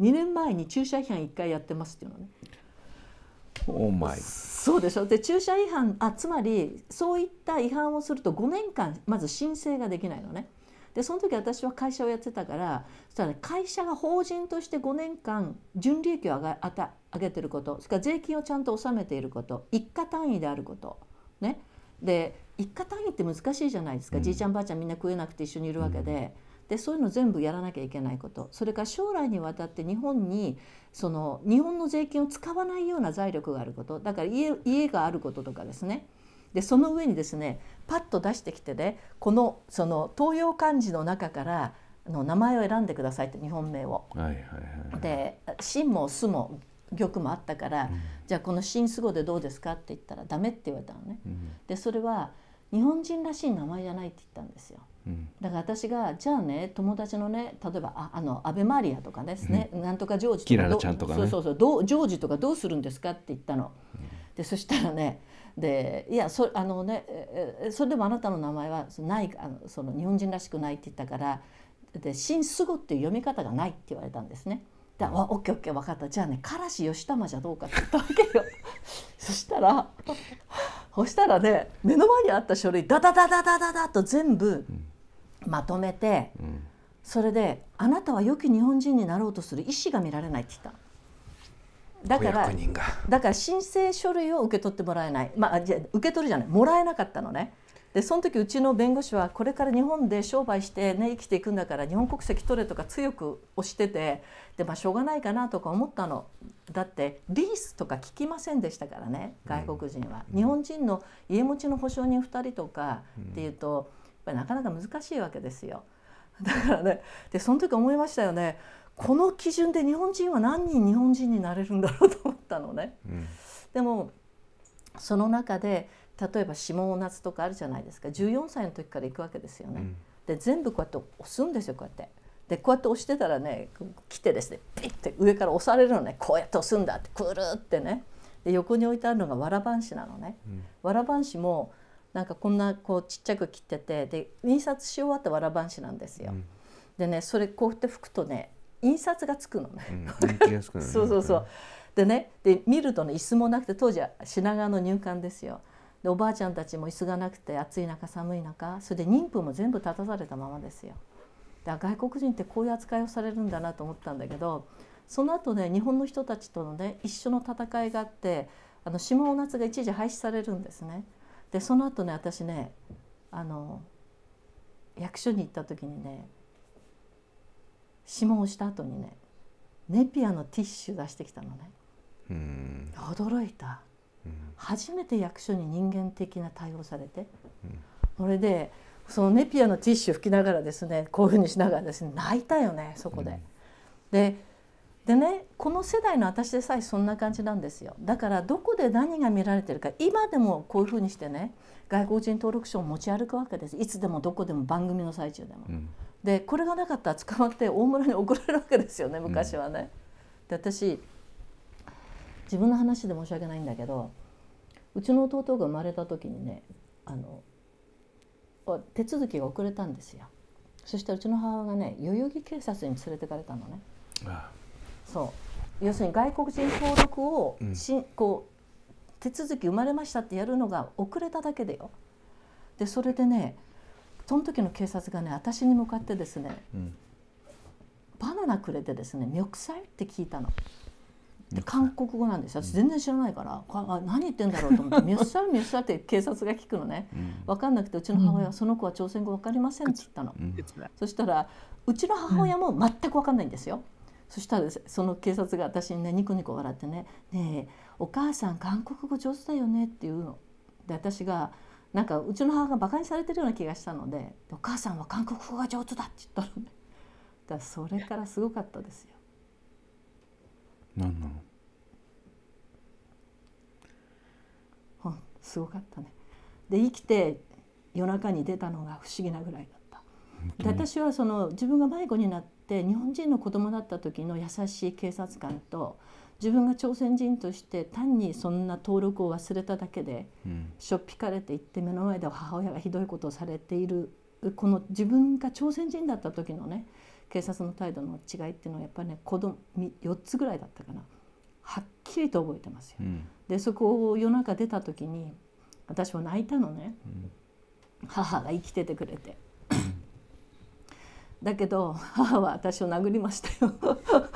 2 年前に駐車違反1回やってますっていうのね。Oh そうでしょで駐車違反あつまりそういった違反をすると5年間まず申請ができないのね。でその時私は会社をやってたからそしたら会社が法人として5年間純利益を上があた上げてることそれから税金をちゃんと納めていること一家単位であること、ね、で一家単位って難しいじゃないですか、うん、じいちゃんばあちゃんみんな食えなくて一緒にいるわけで。うんでそういうの全部やらなきゃいけないことそれから将来にわたって日本にその日本の税金を使わないような財力があることだから家家があることとかですねでその上にですねパッと出してきてねこのその東洋漢字の中からの名前を選んでくださいって日本名を。はいはいはい、で「秦」も「す」も玉もあったから、うん、じゃあこの「んすご」でどうですかって言ったら「ダメ」って言われたのね。うん、でそれは日本人らしい名前じゃないって言ったんですよ。だから私がじゃあね友達のね例えばああのアベマリアとかですね、うん、なんとかジョージとかキララちゃんとか、ね、そうそうそうどうジョージとかどうするんですかって言ったの。うん、でそしたらねでいやそあのねそれでもあなたの名前はないあのその日本人らしくないって言ったからで「新すご」っていう読み方がないって言われたんですね。で「うわオッケーオッケー分かったじゃあねからし吉玉じゃどうか」って言ったわけよ。そしたらそしたらね目の前にあった書類ダダダダダダダと全部。うんまとめて、うん、それで「あなたは良き日本人になろうとする意思が見られない」って言った。だからだから申請書類を受け取ってもらえない、まあ、じゃ受け取るじゃないもらえなかったのねでその時うちの弁護士はこれから日本で商売して、ね、生きていくんだから日本国籍取れとか強く押しててで、まあ、しょうがないかなとか思ったのだってリースとか聞きませんでしたからね外国人は、うん、日本人の家持ちの保証人2人とかっていうと、ぱりなかなか難しいわけですよ。だからねでその時思いましたよねこの基準で日本人は何人日本人になれるんだろうと思ったのね。うん、でもその中で例えば指紋を夏とかあるじゃないですか14歳の時から行くわけですよね。うん、で全部こうやって押すんですよこうやって。でこうやって押してたらね来てですねピッて上から押されるのねこうやって押すんだってくるってねで横に置いてあるのがわら半紙なのね、うん、わら半紙もなんかこんなこうちっちゃく切っててで印刷し終わったわら半紙なんですよ。うん、でねそれこうやって拭くとね印刷がつくのね。そうそうそうでねで見るとね椅子もなくて当時は品川の入管ですよ。でおばあちゃんたちも椅子がなくて暑い中寒い中それで妊婦も全部立たされたままですよ。外国人ってこういう扱いをされるんだなと思ったんだけどその後ね日本の人たちとのね一緒の戦いがあってあの下尾夏が一時廃止されるんですね。でその後ね私ねあの役所に行った時にね指紋をした後にねネピアのティッシュ出してきたのね。驚いた、初めて役所に人間的な対応されて、それでそのネピアのティッシュ拭きながらですねこういうふうにしながらですね泣いたよねそこで。ででねこの世代の私でさえそんな感じなんですよだからどこで何が見られてるか今でもこういうふうにしてね外国人登録証を持ち歩くわけですいつでもどこでも番組の最中でも。うん、でこれがなかったら捕まって大村に送られるわけですよね昔はね。うん、で私自分の話で申し訳ないんだけどうちの弟が生まれた時にねあの手続きが遅れたんですよ。そしてうちの母親がね代々木警察に連れてかれたのね。ああそう要するに外国人登録をし、うん、こう手続き生まれましたってやるのが遅れただけでよ。でそれでねその時の警察がね私に向かってですね、うん、バナナくれてですね「ミョって聞いたの。韓国語なんですよ私全然知らないから、うん、何言ってんだろうと思って「ミュッサルミュッサル」って警察が聞くのね、分かんなくてうちの母親は「その子は朝鮮語分かりません」って言ったの、うん、そしたらうちの母親も全く分かんないんですよ、そしたらその警察が私にねニコニコ笑ってね「ねえお母さん韓国語上手だよね」って言うの。で私がなんかうちの母がバカにされてるような気がしたので「お母さんは韓国語が上手だ」って言ったのね。だそれからすごかったですよ。なんなのんすごかったね。で生きて夜中に出たのが不思議なぐらいだった。で私はその自分が迷子になってって日本人の子供だった時の優しい警察官と自分が朝鮮人として単にそんな登録を忘れただけでしょっぴかれていって目の前で母親がひどいことをされているこの自分が朝鮮人だった時のね警察の態度の違いっていうのはやっぱりね子供4つぐらいだったかなはっきりと覚えてますよ。うん、でそこを夜中出た時に私は泣いたのね、うん、母が生きててくれて。だけど母は私を殴りましたよ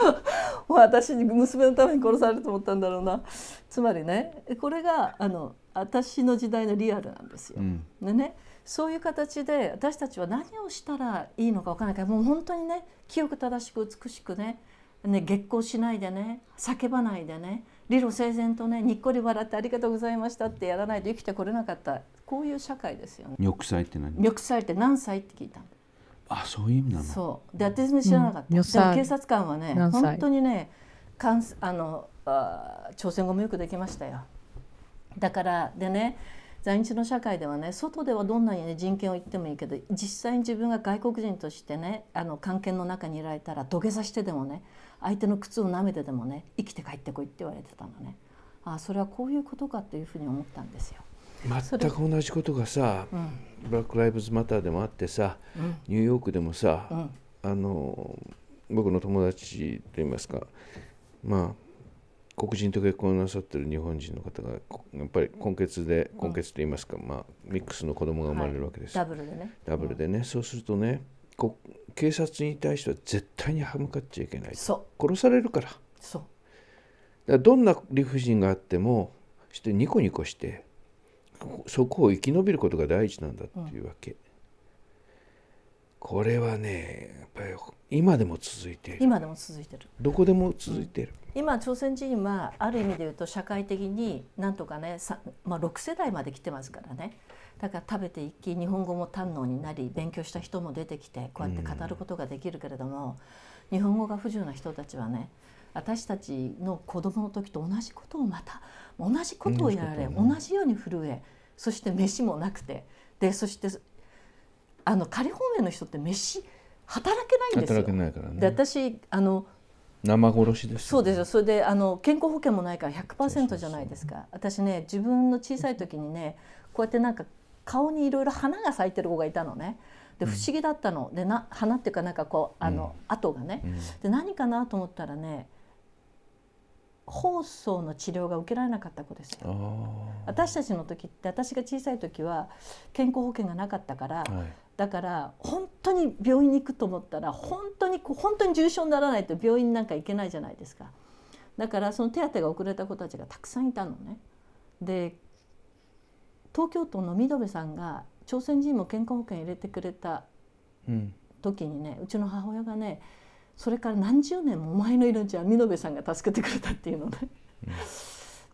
私に娘のために殺されると思ったんだろうなつまりねこれがあの私の時代のリアルなんですよ。うん、でねそういう形で私たちは何をしたらいいのか分からないからもう本当にね清く正しく美しくねね月光しないでね叫ばないでね理路整然とねにっこり笑ってありがとうございましたってやらないと生きてこれなかったこういう社会ですよね。玉砕って何って何歳って聞いたのあそういう意味なのそうで私も知らなかった、うん、警察官はね本当にねかんあのあ朝鮮語もよくできましたよだからでね在日の社会ではね外ではどんなに、ね、人権を言ってもいいけど実際に自分が外国人としてねあの関係の中にいられたら土下座してでもね相手の靴を舐めてでもね生きて帰ってこいって言われてたのねあそれはこういうことかっていうふうに思ったんですよ。全く同じことがさ、うん、ブラック・ライブズ・マターでもあってさ、うん、ニューヨークでもさ、うん、あの僕の友達といいますかまあ黒人と結婚なさってる日本人の方がやっぱり根血で根血と言いますか、まあ、ミックスの子供が生まれるわけです、はい、ダブルでねダブルでね、そうするとねこ警察に対しては絶対に歯向かっちゃいけない殺されるからそうだからどんな理不尽があってもしてニコニコしてそこを生き延びることが第一なんだっていうわけ、うん、これはねやっぱり今でも続いている今でも続いてるどこでも続いてる、うん、今朝鮮人はある意味で言うと社会的になんとかね、まあ、6世代まで来てますからねだから食べていき日本語も堪能になり勉強した人も出てきてこうやって語ることができるけれども、うん、日本語が不自由な人たちはね私たちの子供の時と同じことをまた同じことをやられ、ね、同じように震えそして飯もなくてでそしてあの仮放免の人って飯働けないんですよ。働けないからね、で私あの生殺しです、ね、そうですよそれであの健康保険もないから100%じゃないですか私ね自分の小さい時にねこうやってなんか顔にいろいろ花が咲いてる子がいたのねで不思議だったの、うん、でな花っていうかなんかこうあの、うん、跡がね、うん、で何かなと思ったらね放送の治療が受けられなかった子です私たちの時って私が小さい時は健康保険がなかったから、はい、だから本当に病院に行くと思ったら本当に本当に重症にならないと病院なんか行けないじゃないですかだからその手当が遅れた子たちがたくさんいたのね。で東京都のみどべさんが朝鮮人も健康保険入れてくれた時にね、うん、うちの母親がねそれから何十年も前の命は美延さんが助けてくれたっていうので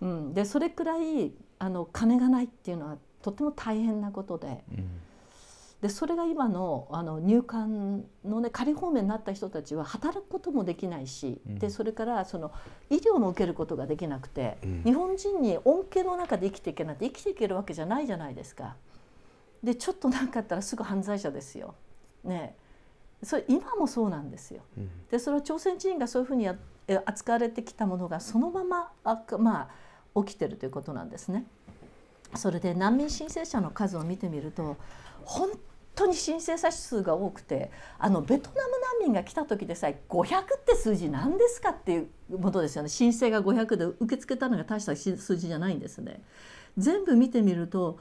うん、でそれくらいあの金がないっていうのはとても大変なことでうん、でそれが今のあの入管の、ね、仮放免になった人たちは働くこともできないし、うん、でそれからその医療も受けることができなくて、日本人に恩恵の中で生きていけなって生きていけるわけじゃないじゃないですか。でちょっと何かあったらすぐ犯罪者ですよ。ねえそれ今もそうなんですよ。でそれは朝鮮人がそういうふうにや扱われてきたものがそのまままあ、起きてるということなんですね。それで難民申請者の数を見てみると本当に申請者数が多くてあのベトナム難民が来た時でさえ500って数字何ですかっていうことですよね申請が500で受け付けたのが大した数字じゃないんですね。全部見てみると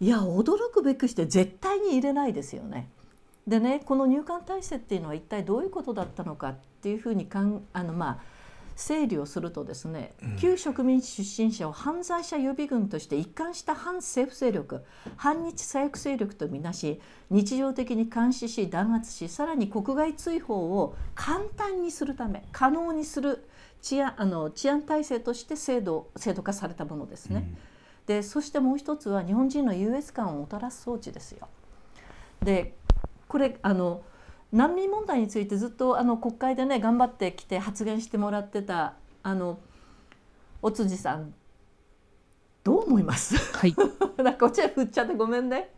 いや驚くべくして絶対に入れないですよね。でねこの入管体制っていうのは一体どういうことだったのかっていうふうにかんあのまあ整理をするとですね、旧植民地出身者を犯罪者予備軍として一貫した反政府勢力反日左翼勢力とみなし日常的に監視し弾圧しさらに国外追放を簡単にするため可能にする治安あの治安体制として制度制度化されたものですね。うん、でそしてもう一つは日本人の優越感をもたらす装置ですよ。でこれあの難民問題についてずっとあの国会でね頑張ってきて発言してもらってたあのお辻さんどう思います、はい、なんかこっち振っちゃってごめんね。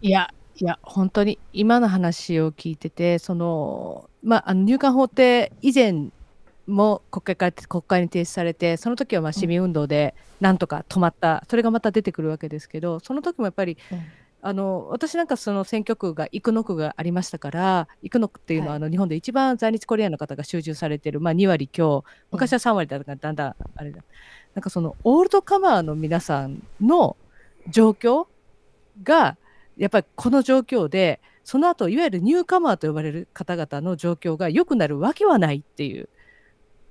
いやいや本当に今の話を聞いててその、まあ、あの入管法って以前も国会から国会に提出されてその時はまあ市民運動でなんとか止まった、うん、それがまた出てくるわけですけどその時もやっぱり、うんあの私なんかその選挙区が生野区がありましたから生野区っていうのは、あの日本で一番在日コリアンの方が集中されてる、まあ、2割強昔は3割だったからだんだんあれだ、うん、なんかそのオールドカマーの皆さんの状況がやっぱりこの状況でその後いわゆるニューカマーと呼ばれる方々の状況が良くなるわけはないっていう。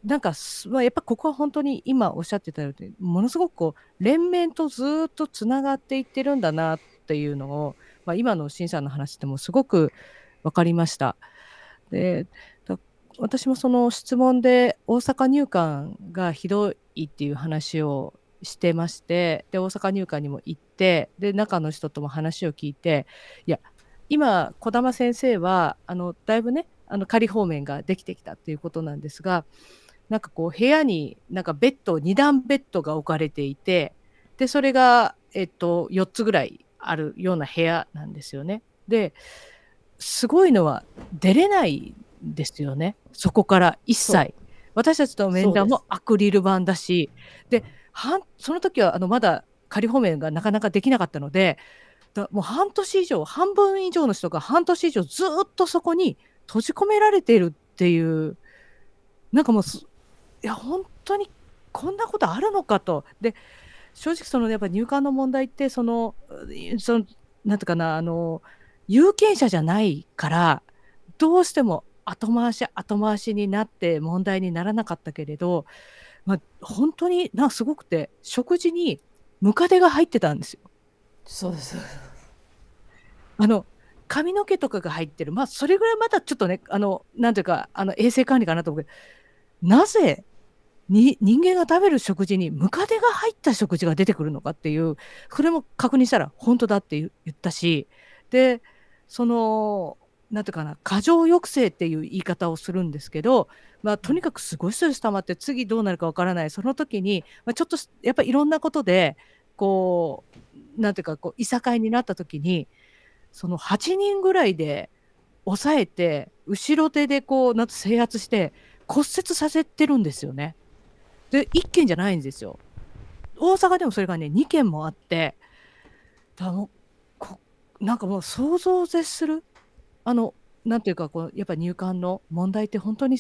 なんかやっぱここは本当に今おっしゃってたようにものすごくこう連綿とずっとつながっていってるんだなっっていうのを、まあ、今の審査の話でもすごく分かりました。で私もその質問で大阪入管がひどいっていう話をしてましてで大阪入管にも行ってで中の人とも話を聞いていや今児玉先生はあのだいぶねあの仮放免ができてきたっていうことなんですがなんかこう部屋になんかベッド2段ベッドが置かれていてでそれが、えっと、4つぐらいあるような部屋なんですよね。ですごいのは出れないですよねそこから一切。私たちとの面談もアクリル板だしでその時はあのまだ仮放免がなかなかできなかったのでもう半年以上半分以上の人が半年以上ずっとそこに閉じ込められているっていうなんかもういや本当にこんなことあるのかと。で正直そのやっぱ入管の問題ってそのそのなんていうかなあの有権者じゃないからどうしても後回し後回しになって問題にならなかったけれど、まあ、本当になすごくて食事にムカデが入ってたんですよ。そうですあの髪の毛とかが入ってるまあそれぐらいまだちょっとねあのなんていうかあの衛生管理かなと思うけどなぜに人間が食べる食事にムカデが入った食事が出てくるのかっていうそれも確認したら本当だって言ったしでそのなんていうかな過剰抑制っていう言い方をするんですけど、まあ、とにかくすごいストレス溜まって次どうなるかわからないその時に、まあ、ちょっとやっぱりいろんなことでこうなんていうかこういさかいになった時にその8人ぐらいで抑えて後ろ手でこうなん制圧して骨折させてるんですよね。で1軒じゃないんですよ大阪でもそれがね2軒もあってだもこなんかもう想像を絶するあのなんていうかこうやっぱ入管の問題って本当に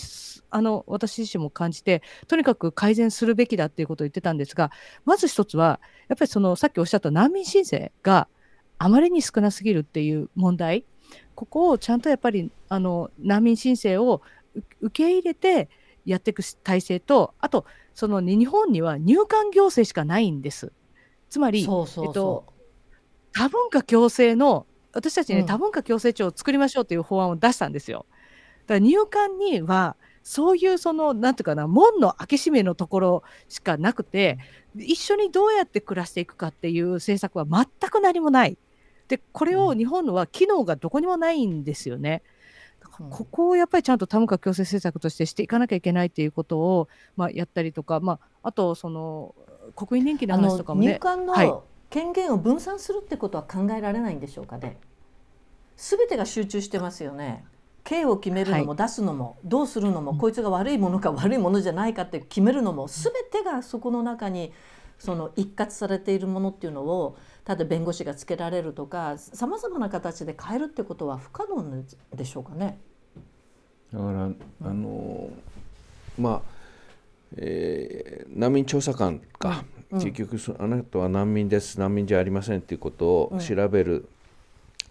あの私自身も感じてとにかく改善するべきだっていうことを言ってたんですがまず一つはやっぱりそのさっきおっしゃった難民申請があまりに少なすぎるっていう問題ここをちゃんとやっぱりあの難民申請を受け入れてやっていく体制とあとその日本には入管行政しかないんです。つまりえっと、多文化共生の私たちね、うん、多文化共生庁を作りましょうという法案を出したんですよ。だから入管にはそういうその何て言うかな門の開け閉めのところしかなくて、うん、一緒にどうやって暮らしていくかっていう政策は全く何もない。でこれを日本のは機能がどこにもないんですよね。うんうん、ここをやっぱりちゃんと多文化共生政策としてしていかなきゃいけないっていうことを、まあ、やったりとか、まあ、あとその国民年金の話とかもね。入管の権限を分散するってことは考えられないんでしょうかね。すべてが集中してますよね。刑を決めるのも出すのも、はい、どうするのも、こいつが悪いものか 悪いものじゃないかって決めるのも全てがそこの中にその一括されているものっていうのをただ弁護士がつけられるとかさまざまな形で変えるってことは不可能でしょうかね。だからあの、うん、まあ、えー、難民調査官か、うん、結局あなたは難民です難民じゃありませんっていうことを調べる、うん、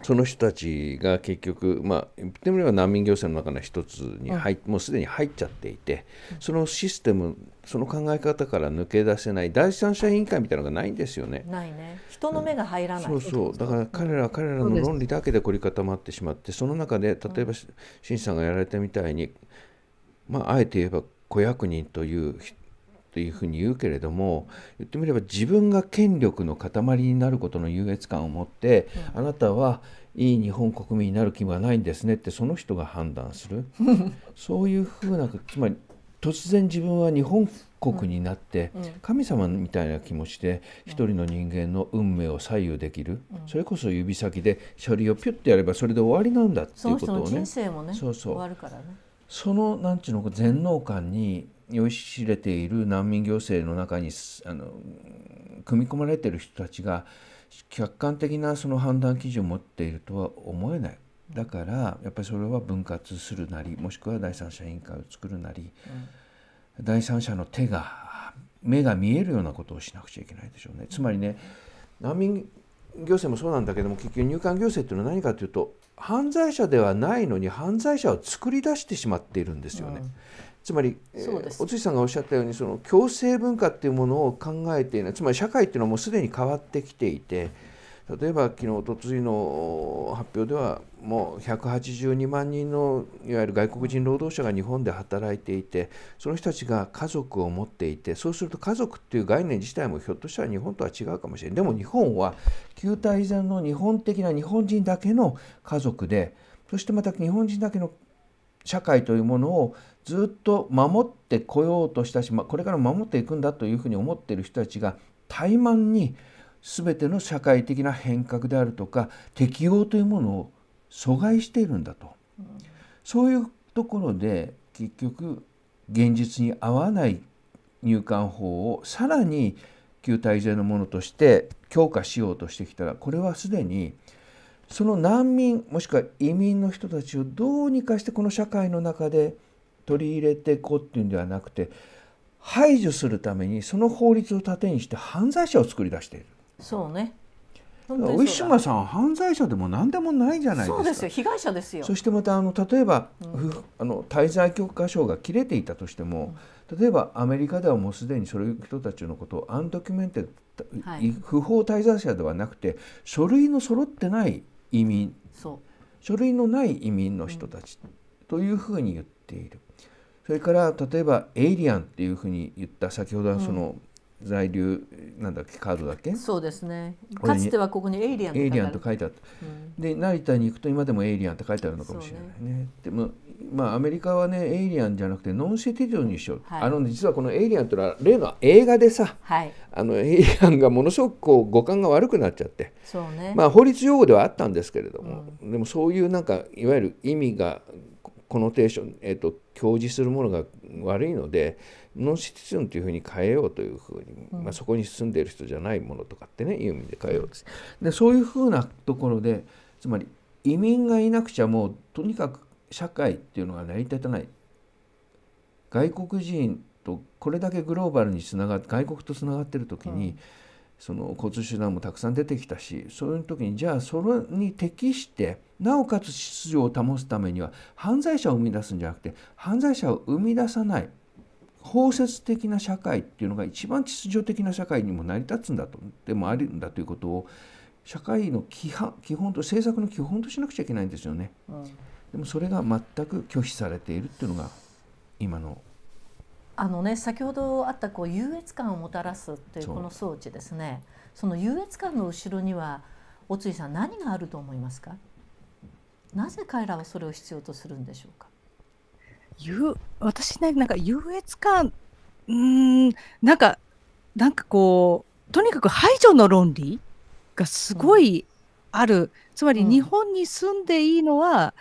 その人たちが結局まあ言ってみれば難民行政の中の一つに入、もうすでに入っちゃっていてそのシステムその考え方から抜け出せない第三者委員会みたいなのがないんですよね。ないね人の目が入らない、そうそうだから彼らは彼らの論理だけで凝り固まってしまってその中で例えば新さんがやられたみたいに、まあ、あえて言えば子役人というというふうに言うけれども言ってみれば自分が権力の塊になることの優越感を持って、あなたはいい日本国民になる気はないんですねってその人が判断する そういうふうなつまり突然自分は日本国になって、神様みたいな気持ちで一人の人間の運命を左右できる、それこそ指先で書類をピュッてやればそれで終わりなんだっていうことをねそうそうそのなんちゅうの全能感に酔いしれている難民行政の中にあの組み込まれている人たちが客観的なその判断基準を持っているとは思えないだからやっぱりそれは分割するなりもしくは第三者委員会を作るなり、うん、第三者の手が目が見えるようなことをしなくちゃいけないでしょうね。つまりね難民行政もそうなんだけども結局入管行政っていうのは何かというと犯罪者ではないのに犯罪者を作り出してしまっているんですよね。うん、つまり、えー、おつさんがおっしゃったようにその共生文化っていうものを考えていないつまり社会っていうのはもうすでに変わってきていて。例えば昨日おと日いの発表ではもう182万人のいわゆる外国人労働者が日本で働いていてその人たちが家族を持っていてそうすると家族っていう概念自体もひょっとしたら日本とは違うかもしれないでも日本は旧態依然の日本的な日本人だけの家族でそしてまた日本人だけの社会というものをずっと守ってこようとしたし、まあ、これから守っていくんだというふうに思っている人たちが怠慢に全ての社会的な変革であるとか適応というものを阻害しているんだと、そういうところで結局現実に合わない入管法をさらに旧体制のものとして強化しようとしてきたらこれはすでにその難民もしくは移民の人たちをどうにかしてこの社会の中で取り入れていこうっていうんではなくて排除するためにその法律を盾にして犯罪者を作り出している。そうねウィシュマさん犯罪者でも何でもないじゃないですかそうですよ被害者ですよそしてまたあの例えば、うん、あの滞在許可証が切れていたとしても、うん、例えばアメリカではもうすでにそういう人たちのことをアンドキュメンテッド、はい、不法滞在者ではなくて書類の揃ってない移民書類のない移民の人たち、というふうに言っているそれから例えばエイリアンっていうふうに言った先ほどはその、うん在留なんだっけカードだっけそうですねかつてはここにエイリアンエイリアンと書いてあった、うん、で成田に行くと今でもエイリアンって書いてあるのかもしれないね、ね、でもまあアメリカはねエイリアンじゃなくてノンシティジョンにしよう、はい、あの実はこのエイリアンというのは例の映画でさ、はい、あのエイリアンがものすごくこう五感が悪くなっちゃってそう、ね、まあ法律用語ではあったんですけれども、うん、でもそういうなんかいわゆる意味がコノテーション、えーと、と表示するものが悪いのでノンシティズンというふうに変えようというふうに、まあ、そこに住んでいる人じゃないものとかってねいう意味で変えようですでそういうふうなところでつまり移民がいなくちゃもうとにかく社会っていうのが成り立たない外国人とこれだけグローバルにつながって外国とつながってる時に、うんその交通手段もたくさん出てきたしそういう時にじゃあそれに適してなおかつ秩序を保つためには犯罪者を生み出すんじゃなくて犯罪者を生み出さない包摂的な社会っていうのが一番秩序的な社会にも成り立つんだとでもあるんだということを社会の基基本と政策の基本としなくちゃいけないんですよね。うん、でもそれが全く拒否されているっていうのが今のあのね先ほどあったこう優越感をもたらすというこの装置ですねその優越感の後ろにはおついさん何があると思いますかなぜ彼らはそれを必要とするんでしょうかゆ私ねなんか優越感うんなんかなんかこうとにかく排除の論理がすごいある、うん、つまり日本に住んでいいのは、うん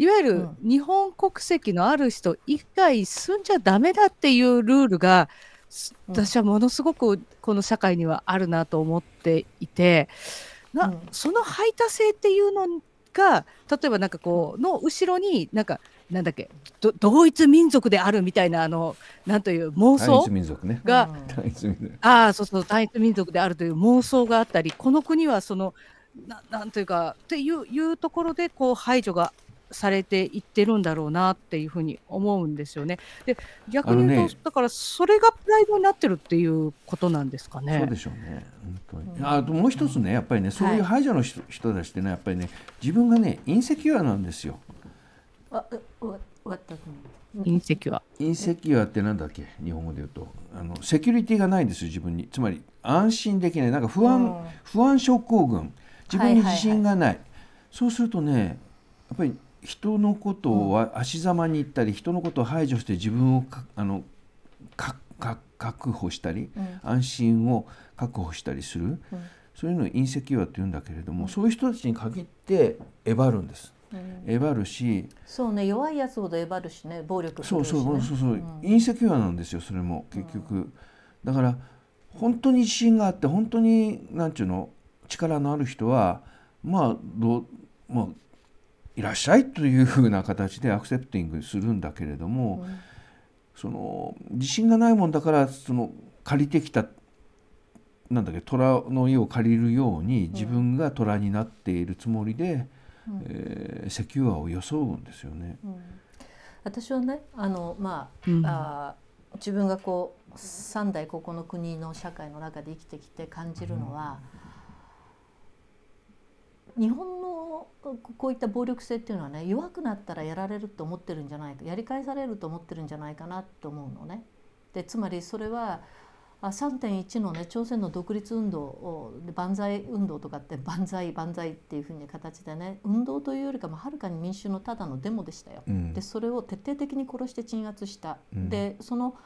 いわゆる日本国籍のある人以外住んじゃダメだっていうルールが、私はものすごくこの社会にはあるなと思っていて、なその排他性っていうのが例えばなんかこうの後ろになんかなんだっけ同一民族であるみたいなあのなんという妄想が、ね、あそうそう単一民族であるという妄想があったりこの国はそのななんというかっていういうところでこう排除がされていってるんだろうなっていうふうに思うんですよね。で逆に言うと、ね、だからそれがプライドになってるっていうことなんですかね。そうでしょうね本当に、あともう一つねやっぱりねそういう排除の人,、人たちってねやっぱりね自分がね隕石セなんですよ。あインセキュア。インセキュアってなんだっけ日本語で言うとあのセキュリティがないんですよ自分につまり安心できないなんか不安、うん、不安症候群自分に自信がないはいはいはい、そうするとねやっぱり人のことを足ざまに言ったり、人のことを排除して自分をあの確保したり、安心を確保したりする、そういうのを隕石岩って言うんだけれども、そういう人たちに限ってえばるんです。えばるし、そうね弱いやつほどえばるしね暴力そうそうそうそう、隕石岩なんですよそれも結局、だから本当に自信があって本当になんちゅうの力のある人はまあどうまあいらっしゃいというふうな形でアクセプティングするんだけれども、うん、その自信がないもんだからその借りてきたなんだっけ虎の家を借りるように自分が虎になっているつもりで、うん、えー、セキュアを装うんですよね。うん、私はねあの、まあ、うん、あ自分がこう三代ここの国の社会の中で生きてきて感じるのは。うん日本のこういった暴力性っていうのはね弱くなったらやられると思ってるんじゃないかやり返されると思ってるんじゃないかなと思うのね。でつまりそれは3.1のね朝鮮の独立運動を万歳運動とかって 万歳万歳っていうふうに形でね運動というよりかもはるかに民衆のただのデモでしたよ。うん、でそれを徹底的に殺して鎮圧した。うん、でその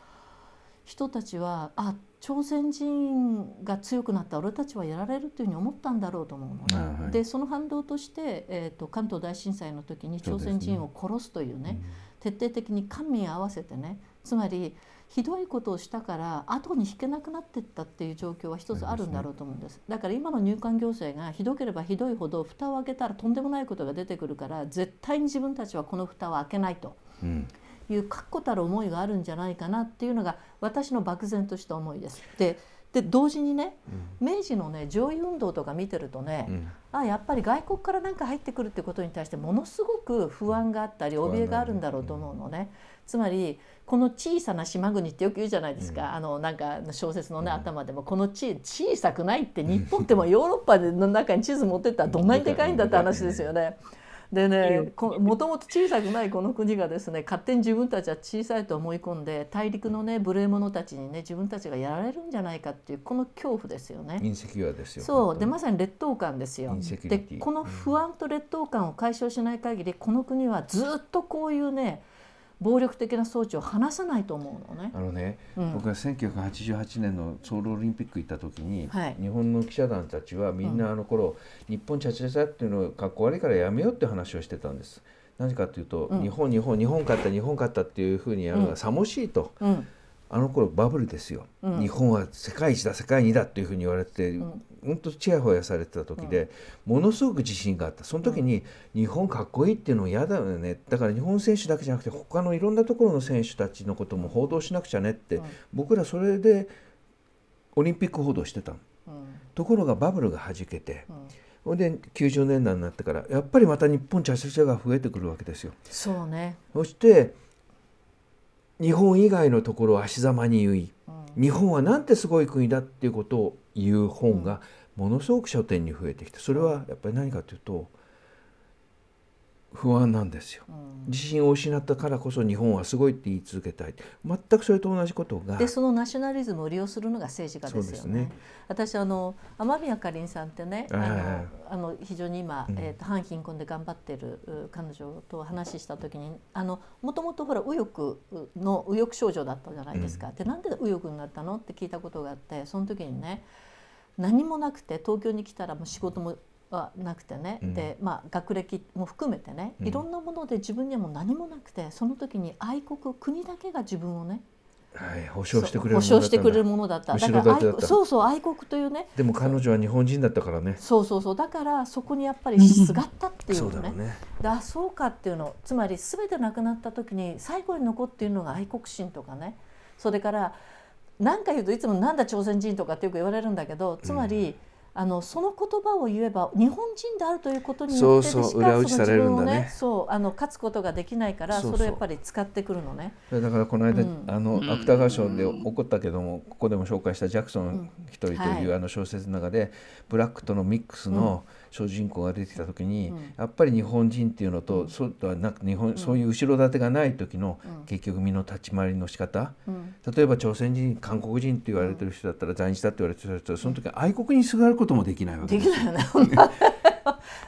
人たちはあ朝鮮人が強くなった俺たちはやられるというふうに思ったんだろうと思うの、ね、はい、でその反動として、えーと、関東大震災の時に朝鮮人を殺すというね、ねうん、徹底的に官民合わせてねつまりひどいことをしたから後に引けなくなっていったっていう状況は一つあるんだろうと思うんですだから今の入管行政がひどければひどいほど蓋を開けたらとんでもないことが出てくるから絶対に自分たちはこの蓋を開けないと。うんいう確固たる思いがあるんじゃないかなっていうのが私の漠然とした思いです。でで同時にね、うん、明治のね上位運動とか見てるとね、うん、あやっぱり外国から何か入ってくるってことに対してものすごく不安があったり怯えがあるんだろうと思うのね。つまりこの小さな島国ってよく言うじゃないですか、うん、あのなんか小説のね、うん、頭でもこの地小さくないって日本ってもヨーロッパの中に地図持ってったらどんなにでかいんだって話ですよね。でねもともと小さくないこの国がですね勝手に自分たちは小さいと思い込んで大陸のね無礼者たちにね自分たちがやられるんじゃないかっていうこの恐怖ですよね。隕石はですよそうでまさに劣等感ですよ。でこの不安と劣等感を解消しない限りこの国はずっとこういうね、うん暴力的な装置を離さないと思うのね。あのね、うん、僕が百八十八年のソウルオリンピック行った時に、はい、日本の記者団たちはみんなあの頃、うん、日本チャチャチャっていうのかっこ悪いからやめようって話をしてたんです。何かというと、うん、日本日本日本勝った日本勝ったっていうふうにやるのがさもしいと。うんあの頃バブルですよ、うん、日本は世界一だ世界二だというふうに言われて、うん、ほちやほやされてた時で、ものすごく自信があったその時に、日本かっこいいっていうの嫌だよねだから日本選手だけじゃなくて他のいろんなところの選手たちのことも報道しなくちゃねって、僕らそれでオリンピック報道してた、ところがバブルがはじけて。ほんで90年代になってからやっぱりまた日本茶々茶が増えてくるわけですよ。そうねそして日本以外のところを足ざまに言い、うん、日本はなんてすごい国だっていうことを言う本がものすごく書店に増えてきてそれはやっぱり何かというと不安なんですよ、うん、自信を失ったからこそ日本はすごいって言い続けたい全くそれと同じことがでそのナショナリズムを利用するのが政治家ですよね、ね、私あの雨宮かりんさんってねあのあの非常に今、えーと、反貧困で頑張ってる彼女と話した時にあのもともとほら右翼の右翼少女だったじゃないですか、うん、でなんで右翼になったのって聞いたことがあってその時にね何もなくて東京に来たらもう仕事もはなくてね、うん、でまあ、学歴も含めてね、うん、いろんなもので自分にはもう何もなくてその時に愛国国だけが自分をねはい、保証してくれる保証してくれるものだった。だからそうそう愛国というね。でも彼女は日本人だったからね。そうそうそうだからそこにやっぱり すがったっていうのね。ねだそうかっていうのつまりすべてなくなった時に最後に残っているのが愛国心とかね。それから何か言うといつもなんだ朝鮮人とかってよく言われるんだけどつまり、うんあのその言葉を言えば日本人であるということによってしかその自分をねそうあの勝つことができないからそれやっぱり使ってくるのねだからこの間、あの芥川賞で起こったけども、ここでも紹介したジャクソン一人という、あの小説の中でブラックとのミックスの、うん主人口が出てきた時に、やっぱり日本人っていうのと、そうはなく日本、そういう後ろ盾がない時の、結局身の立ち回りの仕方、例えば朝鮮人韓国人って言われてる人だったら在日だって言われてる人その時愛国にすがることもできないわけですよ。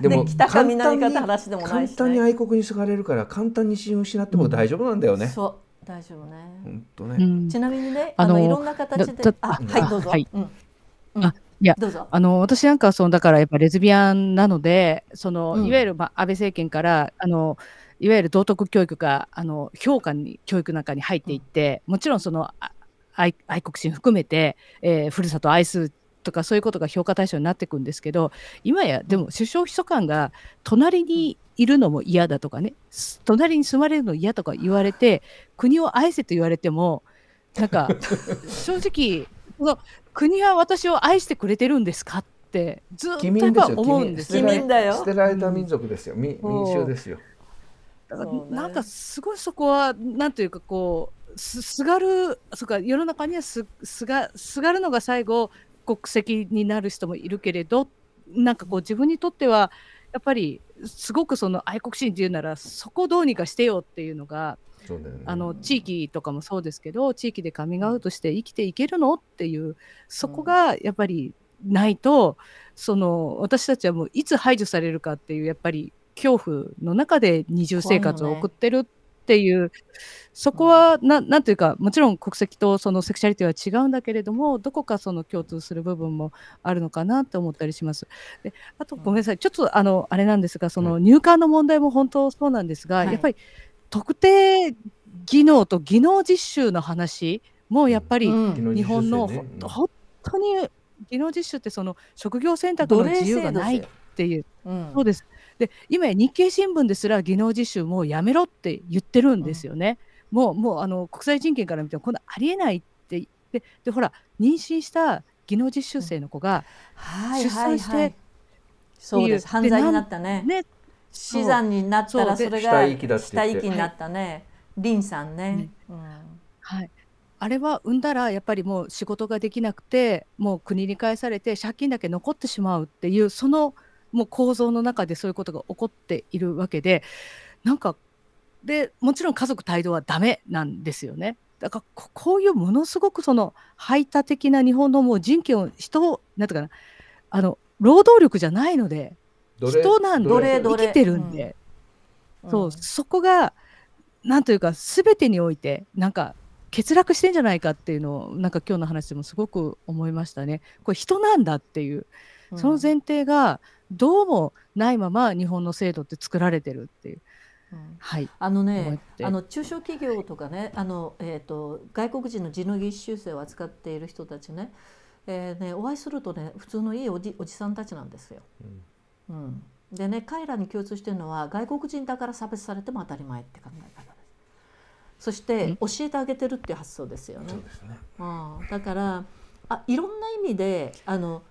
でも簡単に簡単に愛国にすがれるから簡単に信用失っても大丈夫なんだよね。そう大丈夫ね。本当ね。ちなみにね、あのいろんな形で、あはいどうぞ。あいや、どうぞ。あの、私なんか、その、だからやっぱレズビアンなので、その、うん、いわゆる、ま、安倍政権から、あの、いわゆる道徳教育が、あの、評価に、教育なんかに入っていって、うん、もちろんその愛、愛国心含めて、えー、ふるさと愛すとかそういうことが評価対象になっていくんですけど今やでも首相秘書官が隣にいるのも嫌だとかね隣に住まれるの嫌とか言われて 国を愛せと言われてもなんか 正直国は私を愛してくれてるんですかってずっと思うんですよ捨てられた民族ですよ、うん、民衆ですよ。だから、ね、なんかすごいそこはなんというかこうすすがるそうか世の中にはすすがすがるのが最後国籍になる人もいるけれどなんかこう自分にとってはやっぱりすごくその愛国心っていうならそこをどうにかしてよっていうのがう、ね、あの地域とかもそうですけど地域でカミングアウトして生きていけるのっていうそこがやっぱりないと、その私たちはもういつ排除されるかっていうやっぱり恐怖の中で二重生活を送ってるっっていう、そこはな、なんというか、もちろん国籍とそのセクシャリティは違うんだけれども、どこかその共通する部分もあるのかなと思ったりします。であと、ごめんなさい、ちょっとあのあれなんですが、その入管の問題も本当そうなんですが、はい、やっぱり特定技能と技能実習の話もやっぱり日本の、うん、本当に技能実習ってその職業選択の自由がないっていう、うん、そうですで今や日経新聞ですら技能実習もうやめろって言ってるんですよね。うん、もうもうあの国際人権から見てもこんなありえないって言ってでほら妊娠した技能実習生の子が出産して、はいはいい、う犯罪になったね。ね死産になったらそれが死体遺になったね。林、はい、さんね。ねうん、はいあれは産んだらやっぱりもう仕事ができなくてもう国に返されて借金だけ残ってしまうっていうそのもう構造の中でそういうことが起こっているわけでなんかでもちろん家族帯同はダメなんですよね。だからこういうものすごくその排他的な日本のもう人権を人をなんとかなあの労働力じゃないので人なんで生きてるんで、うん、そう、そこがなんというか全てにおいてなんか欠落してんじゃないかっていうのをなんか今日の話でもすごく思いましたね。これ人なんだっていうその前提がどうもないまま日本の制度って作られてるっていう。はい、あのねあの中小企業とかねあの、えーと、外国人の地の技習正を扱っている人たちね,、えーね、お会いするとね普通のいいおじおじさんたちなんですよ。うん、うん、でね彼らに共通してるのは外国人だから差別されても当たり前って考え方です。そして教えてあげてるっていう発想ですよね。そうですねうん、だからあいろんな意味であの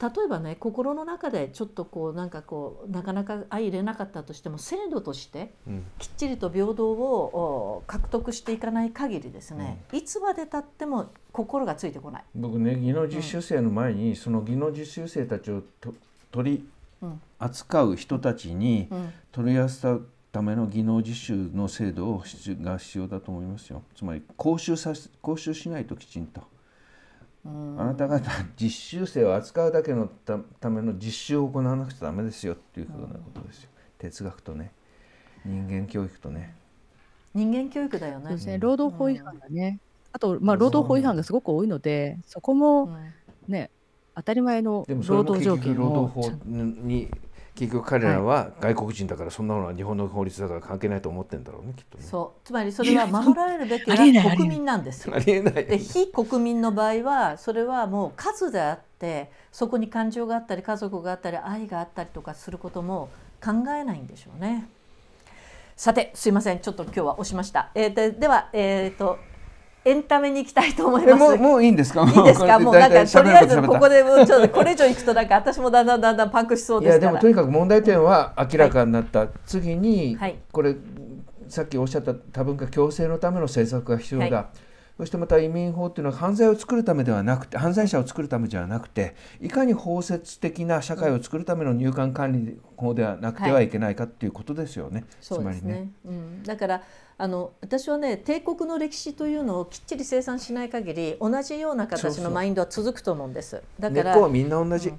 例えばね心の中でちょっとこうなんかこうなかなか相入れなかったとしても制度としてきっちりと平等を獲得していかない限りですね、うん、いつまでたっても心がついてこない僕ね技能実習生の前に、うん、その技能実習生たちをと取り扱う人たちに取り扱うための技能実習の制度をが必要だと思いますよつまり講習さ講習しないときちんと。あなた方実習生を扱うだけのための実習を行わなくちゃダメですよっていううなことですよ、哲学とね人間教育とね人間教育だよね、ね、労働法違反だね、あと、まあ、労働法違反がすごく多いのでそこもね、当たり前の労働条件労働法に結局彼らは外国人だからそんなものは日本の法律だから関係ないと思ってんだろうねきっとね。そうつまりそれは守られるべきは国民なんですよ。で非国民の場合はそれはもう数であってそこに感情があったり家族があったり愛があったりとかすることも考えないんでしょうね。さてすいませんちょっと今日は押しました。えー、ででは、えーとエンタメに行きたいと思います。もういいんですか。いいですか。もうなんかとりあえずここでもうちょっとこれ以上行くとなんか私もだんだんだんだんパンクしそうですから。いやでもとにかく問題点は明らかになった。はい、次に、はい、これさっきおっしゃった多文化共生のための政策が必要だ。はい、そしてまた移民法というのは犯罪を作るためではなくて犯罪者を作るためじゃなくていかに包摂的な社会を作るための入管管理法ではなくてはいけないかっていうことですよね。はい、つまりね、ね、うん、だからあの私はね帝国の歴史というのをきっちり清算しない限り同じような形のマインドは続くと思うんです。だから根はみんな同じ、うん、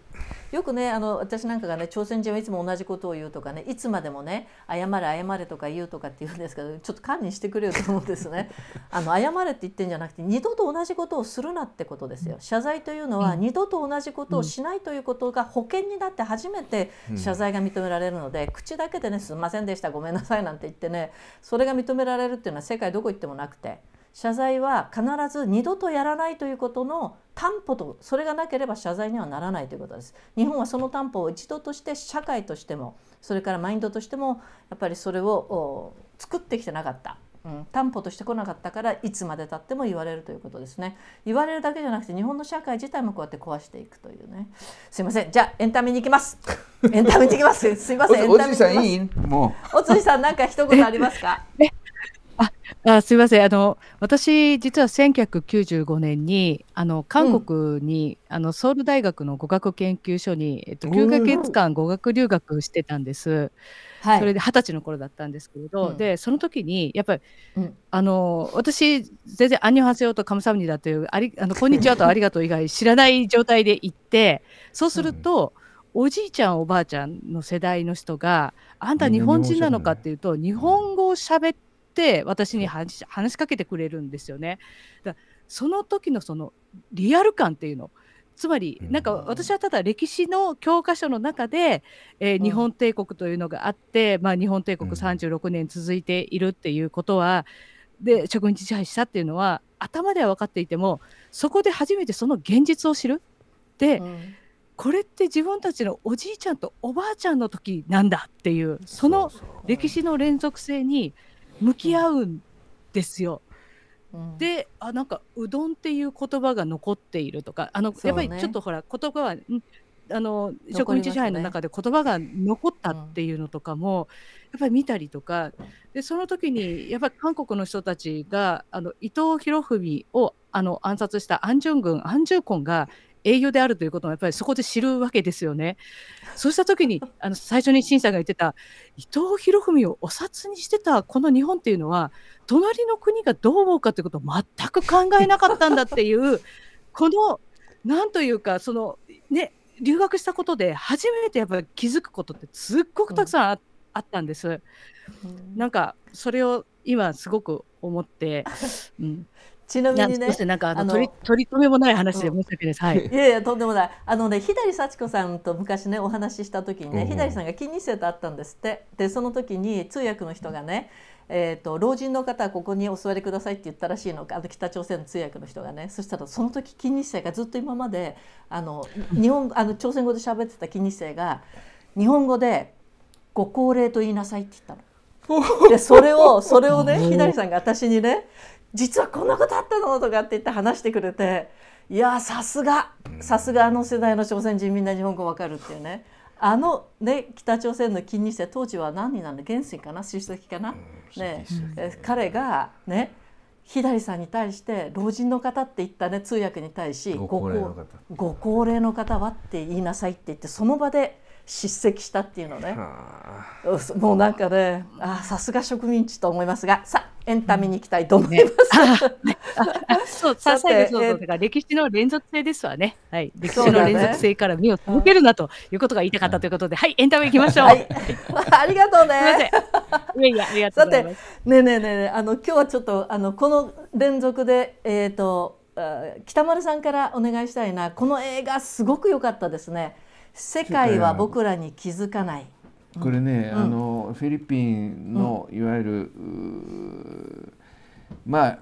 よくねあの私なんかがね朝鮮人はいつも同じことを言うとかねいつまでもね謝れ謝れとか言うとかって言うんですけどちょっと管理してくれよと思うんですね。あの謝れって言ってんじゃなくて二度と同じことをするなってことですよ。謝罪というのは、二度と同じことをしないということが保険になって初めて謝罪が認認められるので口だけでね「すんませんでしたごめんなさい」なんて言ってねそれが認められるっていうのは世界どこ行ってもなくて謝罪は必ず二度とやらないということの担保とそれがなければ謝罪にはならないということです。日本はその担保を一度として社会としてもそれからマインドとしてもやっぱりそれを作ってきてなかった。うん、担保としてこなかったからいつまでたっても言われるということですね言われるだけじゃなくて日本の社会自体もこうやって壊していくというねすいませんじゃあエンタメに行きます エンタメに行きますすいませんおじさんいいもうおつさんなんか一言ありますか あすみません。あの、私、実は1995年に、あの、韓国に、あの、ソウル大学の語学研究所に、えっと、9ヶ月間語学留学してたんです。はそれで二十歳の頃だったんですけれど、で、その時に、やっぱり、うん。あの、私、全然アニョハセヨとカムサムニだという、ありあの、こんにちはとありがとう以外知らない状態で行って、そうするん。と、おじいちゃんおばあちゃんの世代の人が、あんた日本人なのかっていうと、日本語を喋っって私に話しかけてくれるんですよね。だその時のそのリアル感っていうのつまりなんか私はただ歴史の教科書の中で、えー、日本帝国というのがあって、まあ、日本帝国36年続いているっていうことは、で植民地支配したっていうのは頭では分かっていてもそこで初めてその現実を知るで、うん、これって自分たちのおじいちゃんとおばあちゃんの時なんだっていうその歴史の連続性に向き合うんですよ。うん、であなんかうどんっていう言葉が残っているとかあの、ね、やっぱりちょっとほら言葉はあの、植民地支配の中で言葉が残ったっていうのとかも、やっぱり見たりとかでその時にやっぱり韓国の人たちがあの伊藤博文をあの暗殺したアン・ジョン軍アン・ジュコンが英雄であるということもやっぱりそこで知るわけですよね。そうした時に あの最初に新さんが言ってた伊藤博文をお札にしてたこの日本っていうのは隣の国がどう思うかということを全く考えなかったんだっていう この何というかそのね留学したことで初めてやっぱり気づくことってすっごくたくさんあうん、あったんです。うん、なんかそれを今すごく思って、うん、ちなみにね、なんかあの取り取り留めもない話で申し訳です。はい。いやいやとんでもない。あのね、左幸子さんと昔ねお話しした時にね、うん、左さんが金日成と会ったんですって。でその時に通訳の人がね。えーと、老人の方はここにお座りくださいって言ったらしいのあの北朝鮮の通訳の人がねそしたらその時金日成がずっと今まであの日本あの朝鮮語で喋ってた金日成が日本語で「ご高齢と言いなさい」って言ったの。でそれをそれをね左さんが私にね実はこんなことあったのとかって言って話してくれていやさすがさすがあの世代の朝鮮人みんな日本語わかるっていうねあのね北朝鮮の金日成当時は何になるの元帥かな主席かな、ね、彼がね左さんに対して老人の方って言ったね通訳に対しご高齢の方はって言いなさいって言ってその場で叱責したっていうのね、もうなんかねあさすが植民地と思いますがさエンタメに行きたいと思います。うんね、そう、そうそう歴史の連続性ですわね。はい、歴史の連続性から目を背けるなということが言いたかったということで、はい、エンタメ行きましょう。はい、ありがとうね。いやいやありがとうございます。さて、ねねねね、あの今日はちょっとあのこの連続でえっ、ー、と。北丸さんからお願いしたいなこの映画すごく良かったですね世界は僕らに気づかない。これね、うん、あのフィリピンのいわゆる、うん、まあ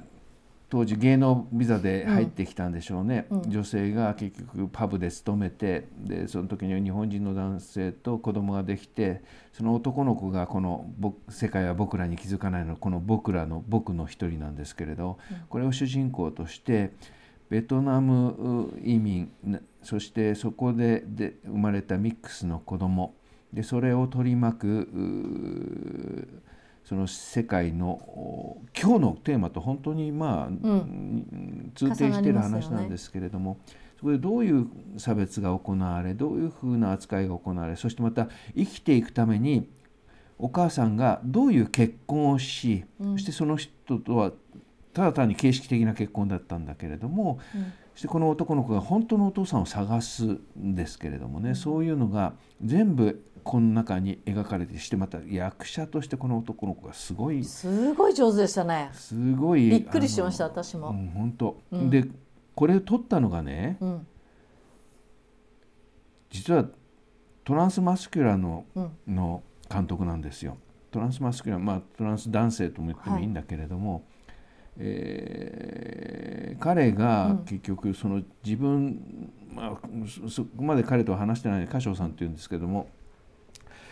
当時芸能ビザで入ってきたんでしょうね、うん、女性が結局パブで勤めてでその時に日本人の男性と子供ができてその男の子がこの「世界は僕らに気づかないの」この「僕らの僕の一人」なんですけれどこれを主人公としてベトナム移民そしてそこでで生まれたミックスの子供でそれを取り巻くその世界の今日のテーマと本当にまあ、うん、通底してる話なんですけれども、ね、そこでどういう差別が行われどういうふうな扱いが行われそしてまた生きていくためにお母さんがどういう結婚をし、うん、そしてその人とはただ単に形式的な結婚だったんだけれども、うんしてこの男の子が本当のお父さんを探すんですけれどもね、そういうのが全部この中に描かれてしてまた役者としてこの男の子がすごいすごい上手でしたねすごいびっくりしました私も、うん、本当、うん、でこれ撮ったのがね、うん、実はトランスマスキュラの,、の監督なんですよトランスマスキュラまあトランス男性とも言ってもいいんだけれども、はいえー、彼が結局その自分、まあ、そこまで彼とは話してない歌唱さんっていうんですけども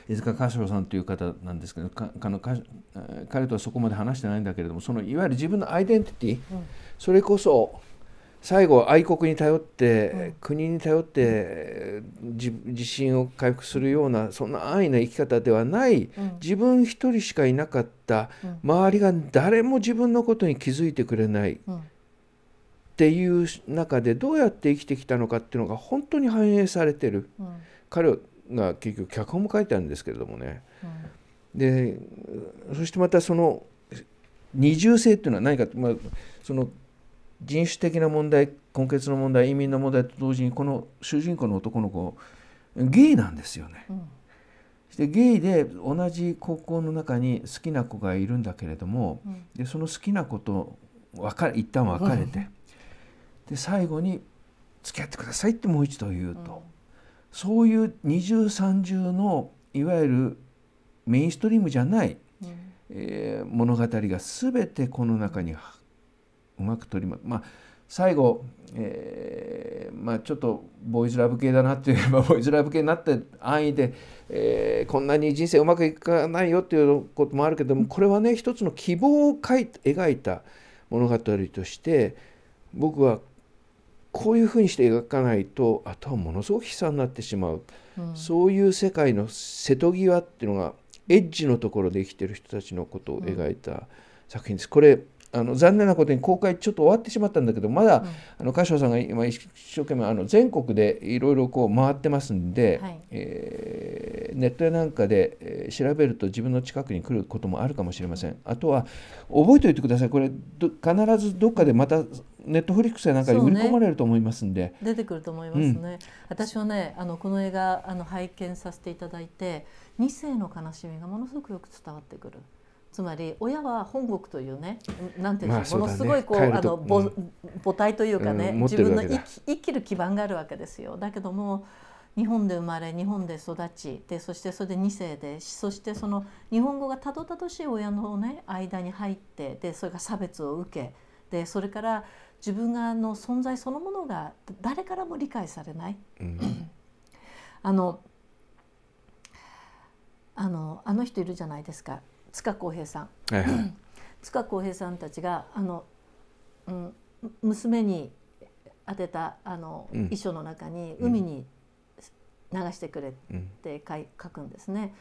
江塚歌唱さんという方なんですけどかかのか彼とはそこまで話してないんだけれどもそのいわゆる自分のアイデンティティ、うん、それこそ最後愛国に頼って、うん、国に頼って自自信を回復するようなそんな安易な生き方ではない、うん、自分一人しかいなかった、うん、周りが誰も自分のことに気づいてくれない、っていう中でどうやって生きてきたのかっていうのが本当に反映されてる、彼が結局脚本も書いてあるんですけれどもね。でそしてまたその二重性っていうのは何か、まあ、その人種的な問題根血の問題移民の問題と同時にこの主人公の男の子ゲイなんですよね。うん、でゲイで同じ高校の中に好きな子がいるんだけれども、うん、でその好きな子と別れ一旦別れて、うん、で最後に「付き合ってください」ってもう一度言うと、そういう二重三重のいわゆるメインストリームじゃない、えー、物語が全てこの中にうまく取りままあ最後、えーまあ、ちょっとボーイズラブ系だなって言えばボーイズラブ系になって安易で、えー、こんなに人生うまくいかないよっていうこともあるけどもこれはね一つの希望を書い描いた物語として僕はこういうふうにして描かないとあとはものすごく悲惨になってしまう、うん、そういう世界の瀬戸際っていうのがエッジのところで生きてる人たちのことを描いた作品です。これあの残念なことに公開ちょっと終わってしまったんだけどまだ、うん、あの柏さんが今一生懸命あの全国でいろいろこう回ってますんで、はい、えー、ネットやなんかで、え調べると自分の近くに来ることもあるかもしれません、うん、あとは覚えておいてくださいこれ必ずどっかでまたネットフリックスやなんかに売り込まれると思いますんで、ね、出てくると思いますね、うん、私はねあのこの映画あの拝見させていただいて2世の悲しみがものすごくよく伝わってくる。つまり親は本国というね、なんていうものすごいこう、あの母母体というかね、うん、自分の生きる基盤があるわけですよ。だけども日本で生まれ日本で育ちでそしてそれで2世でそしてその日本語がたどたどしい親の、ね、間に入ってでそれが差別を受けでそれから自分がの存在そのものが誰からも理解されない。うん、あのあのあの人いるじゃないですか塚浩平さん、はいはい、塚浩平さんたちがあの、うん、娘に宛てたあの、うん、遺書の中に海に流してくれって書い書くんですね。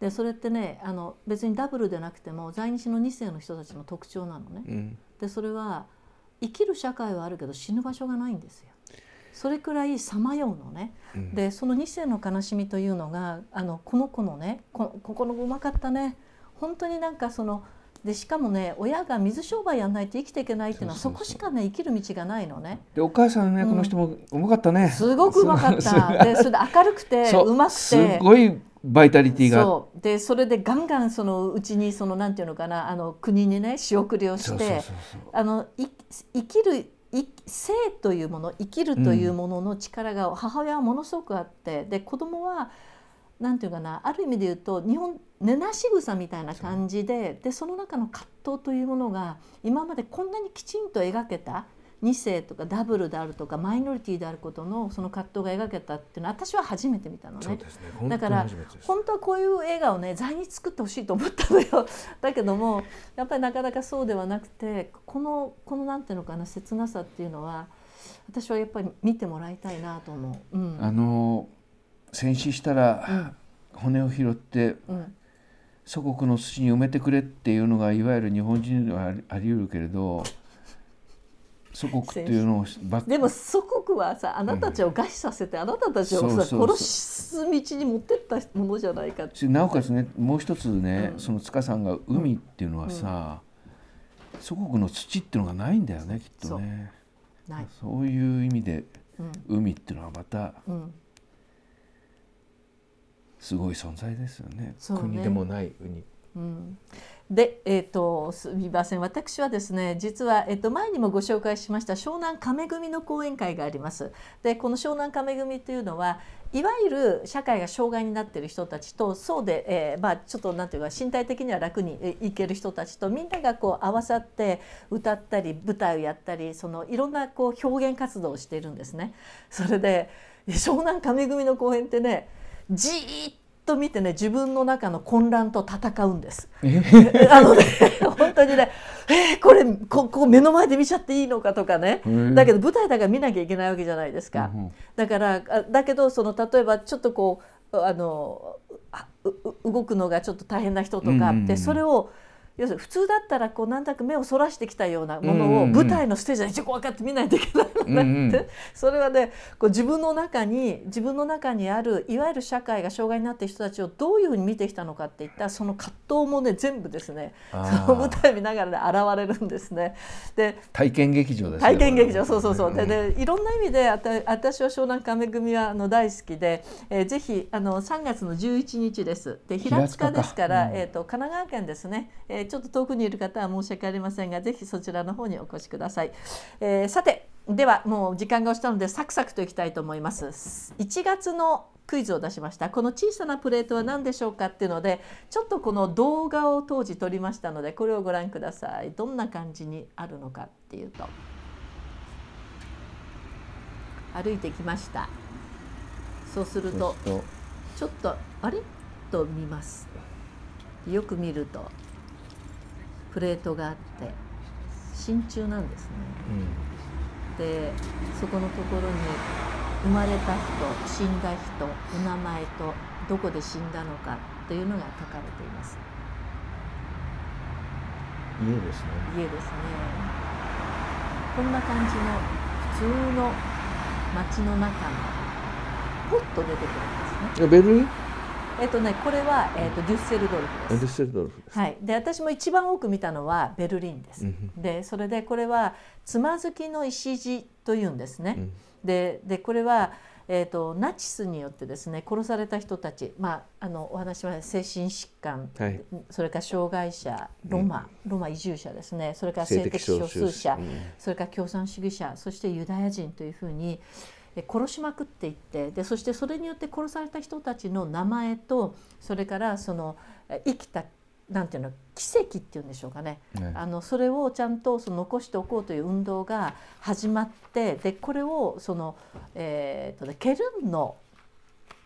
でそれってねあの別にダブルでなくても在日の2世の人たちの特徴なのね。うん、でそれは生きる社会はあるけど死ぬ場所がないんですよ。それくらいさまようのね、うん、でその2世の悲しみというのがあのこの子のねこここのうまかったね本当になんかそのでしかもね親が水商売やんないと生きていけないっていうのはそこしかね生きる道がないのね。でお母さんのこの人もうまかったね、すごくうまかったでそれで明るくてうまくてすごいバイタリティがそうでそれでガンガンそのうちにそのなんていうのかなあの国にね仕送りをしてあの生きるい性というもの生きるというものの力が母親はものすごくあってで子供はんていうかなある意味で言うと日本根なし草みたいな感じででその中の葛藤というものが今までこんなにきちんと描けた2世とかダブルであるとかマイノリティであることのその葛藤が描けたっていうのは私は初めて見たのね、ね、だから本当はこういう映画をね在日作ってほしいと思ったのよ だけどもやっぱりなかなかそうではなくてこのこのなんていうのかな切なさっていうのは私はやっぱり見てもらいたいなと思う。うん、あのー戦死したら骨を拾って、祖国の土に埋めてくれっていうのがいわゆる日本人ではあり得るけれど祖国っていうのをでも祖国はさあなたたちを餓死させて、うん、あなたたちをさ殺す道に持ってったものじゃないかなおかつねもう一つね、うん、その塚さんが海っていうのはさ、うん、祖国の土っていうのがないんだよねきっとねそういう意味で海っていうのはまた、うんすごい存在ですよね。ね国でもないウニ。うん、で、えーと、すみません私はですね実は、えーと、前にもご紹介しました湘南亀組の講演会があります。でこの湘南亀組というのはいわゆる社会が障害になっている人たちとそうで、えーまあ、ちょっとなんていうか身体的には楽にいける人たちとみんながこう合わさって歌ったり舞台をやったりそのいろんなこう表現活動をしているんですね。それで湘南亀組の講演ってねじーっと見てね自分の中の混乱と戦うんです。あのね本当にねえー、これここ目の前で見ちゃっていいのかとかねだけど舞台だから見なきゃいけないわけじゃないですか。うんだからだけどその例えばちょっとこうあの動くのがちょっと大変な人とかって、それを要するに普通だったらこう何となく目をそらしてきたようなものを舞台のステージで一応こうかって見ないといけないのねって、うん、それはねこう自分の中に自分の中にあるいわゆる社会が障害になっている人たちをどういうふうに見てきたのかっていったその葛藤もね全部ですねその舞台見ながら、ね、現れるんですね。で体験劇場ですね。体験劇場そうそうそう、ででいろんな意味であた私は湘南亀組はあの大好きで、えー、ぜひあの3月の11日です。で平塚ですから、うん、えっ、と神奈川県ですね。えーちょっと遠くにいる方は申し訳ありませんがぜひそちらの方にお越しください、えー、さてではもう時間が押したのでサクサクといきたいと思います1月のクイズを出しましたこの小さなプレートは何でしょうかっていうのでちょっとこの動画を当時撮りましたのでこれをご覧くださいどんな感じにあるのかっていうと歩いてきましたそうするとちょっとあれと見ますよく見るとプレートがあって真鍮なんですね、うん、でそこのところに生まれた人死んだ人お名前とどこで死んだのかというのが書かれています家ですね家ですねこんな感じの普通の街の中のポッと出てくるんですねベルリンえっとね、これは、えっと、デュッセルドルフです。デュッセルドルフです。はい、で、私も一番多く見たのはベルリンです。で、それで、これはつまずきの石地というんですね。で、で、これは。えっと、とナチスによってですね殺された人たち、まあ、あのお話は精神疾患、はい、それから障害者ロマ、うん、ロマ移住者ですねそれから性的少数者、うん、それから共産主義者そしてユダヤ人というふうに殺しまくっていってでそしてそれによって殺された人たちの名前とそれからその生きたなんていうの奇跡っていうんでしょうかね、ね、あのそれをちゃんとその残しておこうという運動が始まってでこれをその、えーと、ね、ケルンの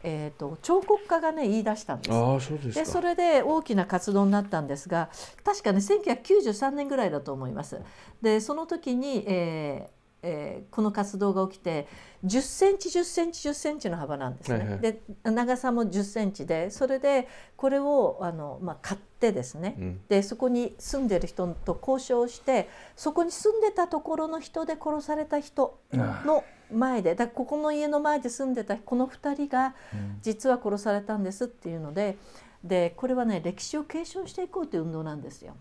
えーと、彫刻家がね言い出したんですそでそれで大きな活動になったんですが確かね1993年ぐらいだと思いますでその時に、ええー、この活動が起きて10センチ10センチ10センチの幅なんですね。で長さも10センチでそれでこれをあの、まあ、買ってですね、うん、でそこに住んでる人と交渉してそこに住んでたところの人で殺された人の前でだここの家の前で住んでたこの2人が実は殺されたんですっていうのででこれはね歴史を継承していこうという運動なんですよ。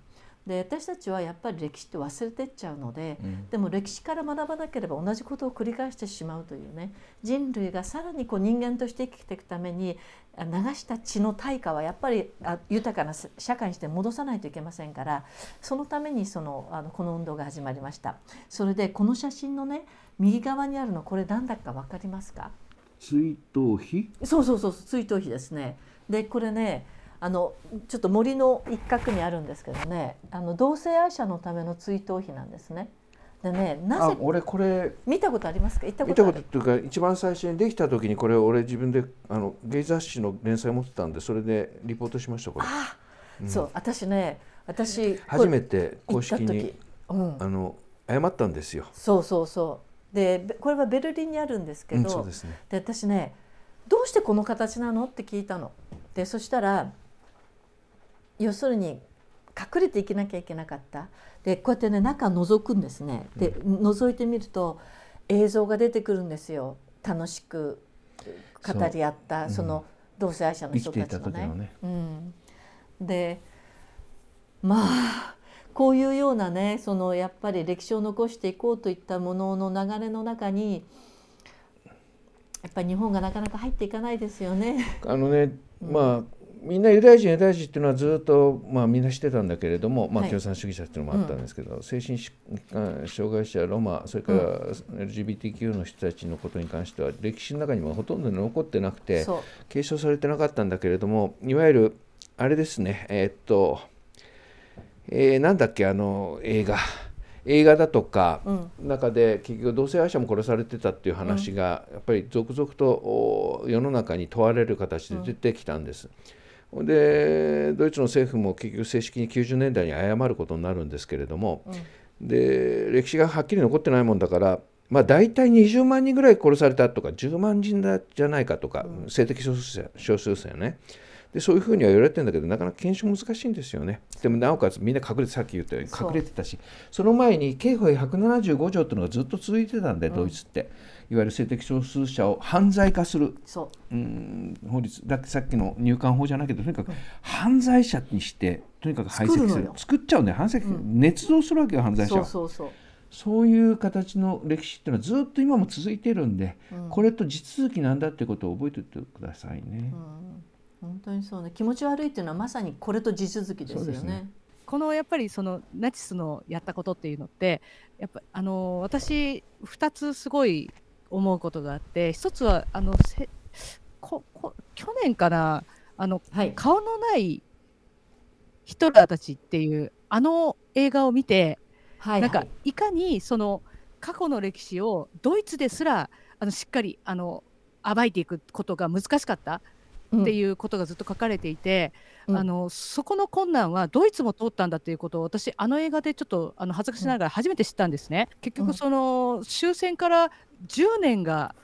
で私たちはやっぱり歴史って忘れてっちゃうので、うん、でも歴史から学ばなければ同じことを繰り返してしまうというね人類がさらにこう人間として生きていくために流した血の対価はやっぱりあ豊かな社会にして戻さないといけませんからそのためにそのあのこの運動が始まりましたそれでこの写真のね右側にあるのこれ何だか分かりますか追悼碑そうそうそう追悼碑ですねでこれねあのちょっと森の一角にあるんですけどねあの同性愛者のための追悼碑なんですね。でねなぜ俺これ見たことありますか行ったこと見たことっていうか一番最初にできた時にこれ俺自分であのゲイ雑誌の連載持ってたんでそれでリポートしましたこれ。あ、うそう私ね私初めて公式に、うん、あの謝ったんですよ。そうそうそうでこれはベルリンにあるんですけど、うん、そうですね、で私ねどうしてこの形なのって聞いたの。でそしたら要するに隠れていけなきゃいけなかったでこうやってね中覗くんですねで覗いてみると映像が出てくるんですよ楽しく語り合ったそ,、の同性愛者の人たちのね。のねうん、でまあこういうようなねそのやっぱり歴史を残していこうといったものの流れの中にやっぱり日本がなかなか入っていかないですよね。あのね、まあ、みんなユダヤ人ユダヤ人っていうのはずっと、まあ、みんなしてたんだけれども、まあ、共産主義者っていうのもあったんですけど、はいうん、精神障害者ロマそれから LGBTQ の人たちのことに関しては歴史の中にもほとんど残ってなくて継承されてなかったんだけれどもいわゆるあれですねえー、っと、えー、なんだっけあの映画。映画だとか、中で結局同性愛者も殺されてたっていう話がやっぱり続々と世の中に問われる形で出てきたんです。うんでドイツの政府も結局正式に90年代に謝ることになるんですけれども、うん、で歴史がはっきり残ってないもんだから、まあ、大体20万人ぐらい殺されたとか10万人じゃないかとか、うん、性的少数者ね、でそういうふうには言われてるんだけどなかなか検証難しいんですよねでもなおかつみんな隠れてさっき言ったように隠れてたしその前に刑法175条っていうのがずっと続いてたんで、うん、ドイツって。いわゆる性的少数者を犯罪化するうん法律だってさっきの入管法じゃないけどとにかく犯罪者にしてとにかく排斥する作っちゃうんだ犯罪、うん、捏造するわけよ犯罪者は。そうそうそうそういう形の歴史っていうのはずっと今も続いてるんで、うん、これと地続きなんだってことを覚えておいてくださいね。うん本当にそうね気持ち悪いっていうのはまさにこれと地続きですよね。このやっぱりそのナチスのやったことっていうのってやっぱあの私2つすごい思うことがあって1つはあのせここ去年かなあの、はい、顔のないヒトラーたちっていうあの映画を見て、はいはい、なんかいかにその過去の歴史をドイツですらあのしっかりあの暴いていくことが難しかったっていうことがずっと書かれていて、うん、あのそこの困難はドイツも通ったんだっていうことを私あの映画でちょっとあの恥ずかしながら初めて知ったんですね。うん、結局その終戦から10年が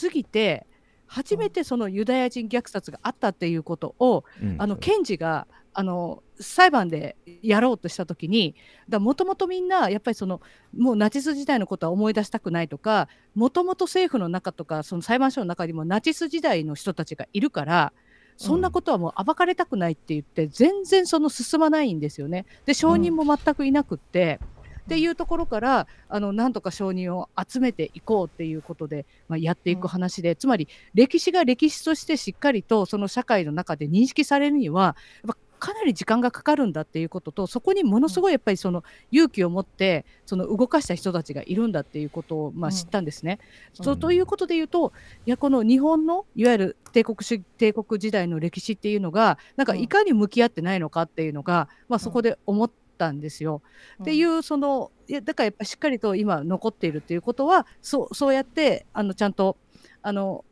過ぎて初めてそのユダヤ人虐殺があったっていうことを、あの検事があの裁判でやろうとした時にもともとみんなやっぱりそのもうナチス時代のことは思い出したくないとかもともと政府の中とかその裁判所の中にもナチス時代の人たちがいるからそんなことはもう暴かれたくないって言って、うん、全然その進まないんですよね。で証人も全くいなくって、うん、っていうところからあのなんとか証人を集めていこうっていうことで、まあ、やっていく話で、うん、つまり歴史が歴史としてしっかりとその社会の中で認識されるにはやっぱかなり時間がかかるんだっていうこととそこにものすごいやっぱりその勇気を持ってその動かした人たちがいるんだっていうことをまあ知ったんですね。うん、そうということで言うといやこの日本のいわゆる帝国主帝国時代の歴史っていうのがなんかいかに向き合ってないのかっていうのが、まあ、そこで思ったんですよ。うん、っていうそのいやだからやっぱしっかりと今残っているっていうことはそうそうやってあのちゃんとあの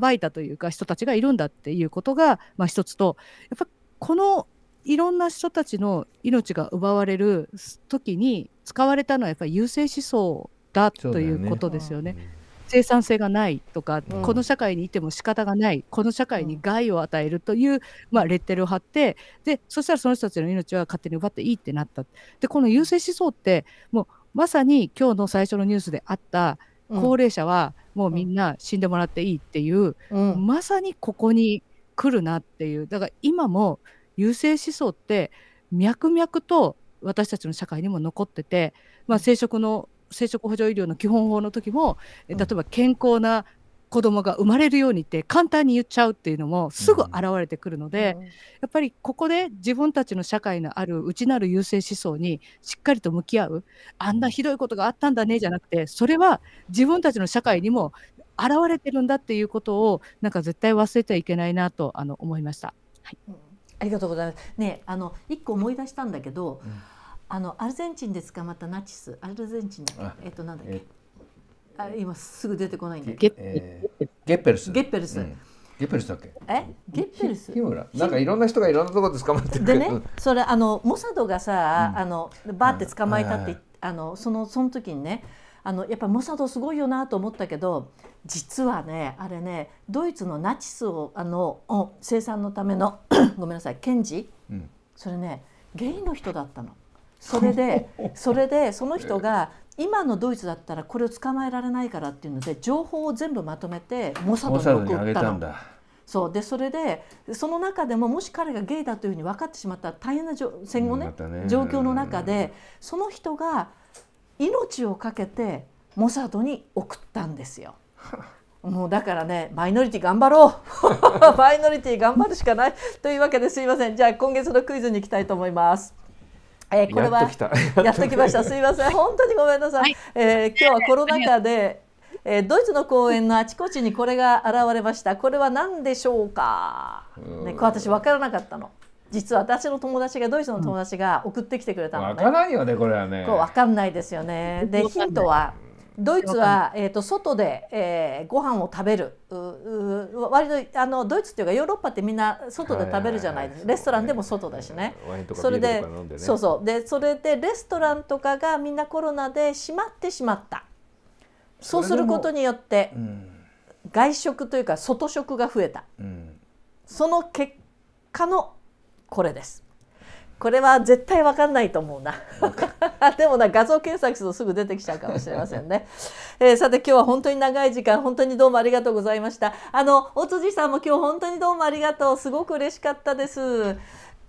暴いたというか人たちがいるんだっていうことが、まあ、一つとやっぱこのいろんな人たちの命が奪われる時に使われたのはやっぱり優生思想だということですよね。生産性がないとか、うん、この社会にいても仕方がないこの社会に害を与えるという、まあ、レッテルを貼ってでそしたらその人たちの命は勝手に奪っていいってなったでこの優勢思想ってもうまさに今日の最初のニュースであった高齢者はもうみんな死んでもらっていいっていう、うん、まさにここに来るなっていうだから今も優生思想って脈々と私たちの社会にも残ってて、まあ、生殖の生殖補助医療の基本法の時も例えば健康な子供が生まれるようにって簡単に言っちゃうっていうのもすぐ現れてくるので、うん、やっぱりここで自分たちの社会のある内なる優勢思想にしっかりと向き合うあんなひどいことがあったんだねじゃなくてそれは自分たちの社会にも現れてるんだっていうことをなんか絶対忘れてはいけないなとあの思いました。はい、うん、ありがとうございます。ねあの一個思い出したんだけど、うん、あのアルゼンチンで捕まったナチスアルゼンチンだえっとなんだっけ。あ今すぐ出てこないんだけど。えー、ゲッペルス。ゲッペルス。うんゲッペルスだっけ？え、ゲッペルス？なんかいろんな人がいろんなところで捕まってるでね、それあのモサドがさ、うん、あのバーって捕まえたって、はいあのそのその時にね、あのやっぱモサドすごいよなと思ったけど実はねあれねドイツのナチスをあの生産のための ごめんなさい検事、うん、それねゲイの人だったの。それで それでその人が今のドイツだったらこれを捕まえられないからっていうので情報を全部まとめてモサドに送ったの。そうでそれでその中でももし彼がゲイだというふうに分かってしまったら大変な戦後ね、ね、状況の中でその人が命をかけてモサドに送ったんですよ。もうだからねマイノリティ頑張ろう マイノリティ頑張るしかないというわけですいませんじゃあ今月のクイズに行きたいと思います。えー、これは やっときましたすいません本当にごめんなさい、はい、えー、今日はコロナ禍で、えー、ドイツの公園のあちこちにこれが現れましたこれは何でしょうか、ね、私わからなかったの実は私の友達がドイツの友達が送ってきてくれたのね。わ、からんよねこれはね。こうわかんないですよね。で ヒントはドイツは、えーと、外で、えー、ご飯を食べるうう割とあのドイツっていうかヨーロッパってみんな外で食べるじゃないですか、レストランでも外だしね、ね、それで、そうそうでそれでレストランとかがみんなコロナで閉まってしまったそうすることによって、うん、外食というか外食が増えた、うん、その結果のこれですこれは絶対わかんないと思うな でもな画像検索するとすぐ出てきちゃうかもしれませんね、えー、さて今日は本当に長い時間本当にどうもありがとうございましたあのお辻さんも今日本当にどうもありがとうすごく嬉しかったです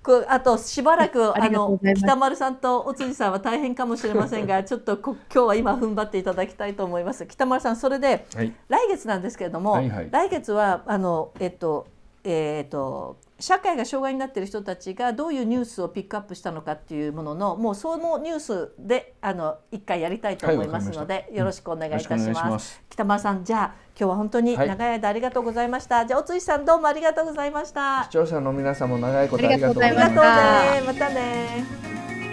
こあとしばらくあの北丸さんとお辻さんは大変かもしれませんが ちょっと今日は今踏ん張っていただきたいと思います北丸さんそれで、はい、来月なんですけれども、はいはい、来月はあのえっとえっと社会が障害になっている人たちがどういうニュースをピックアップしたのかっていうもののもうそのニュースであの一回やりたいと思いますので、はい、よろしくお願いいたしますうん、ます北村さんじゃあ今日は本当に長い間ありがとうございました、はい、じゃあおついさんどうもありがとうございました視聴者の皆さんも長いことありがとうございましたまたね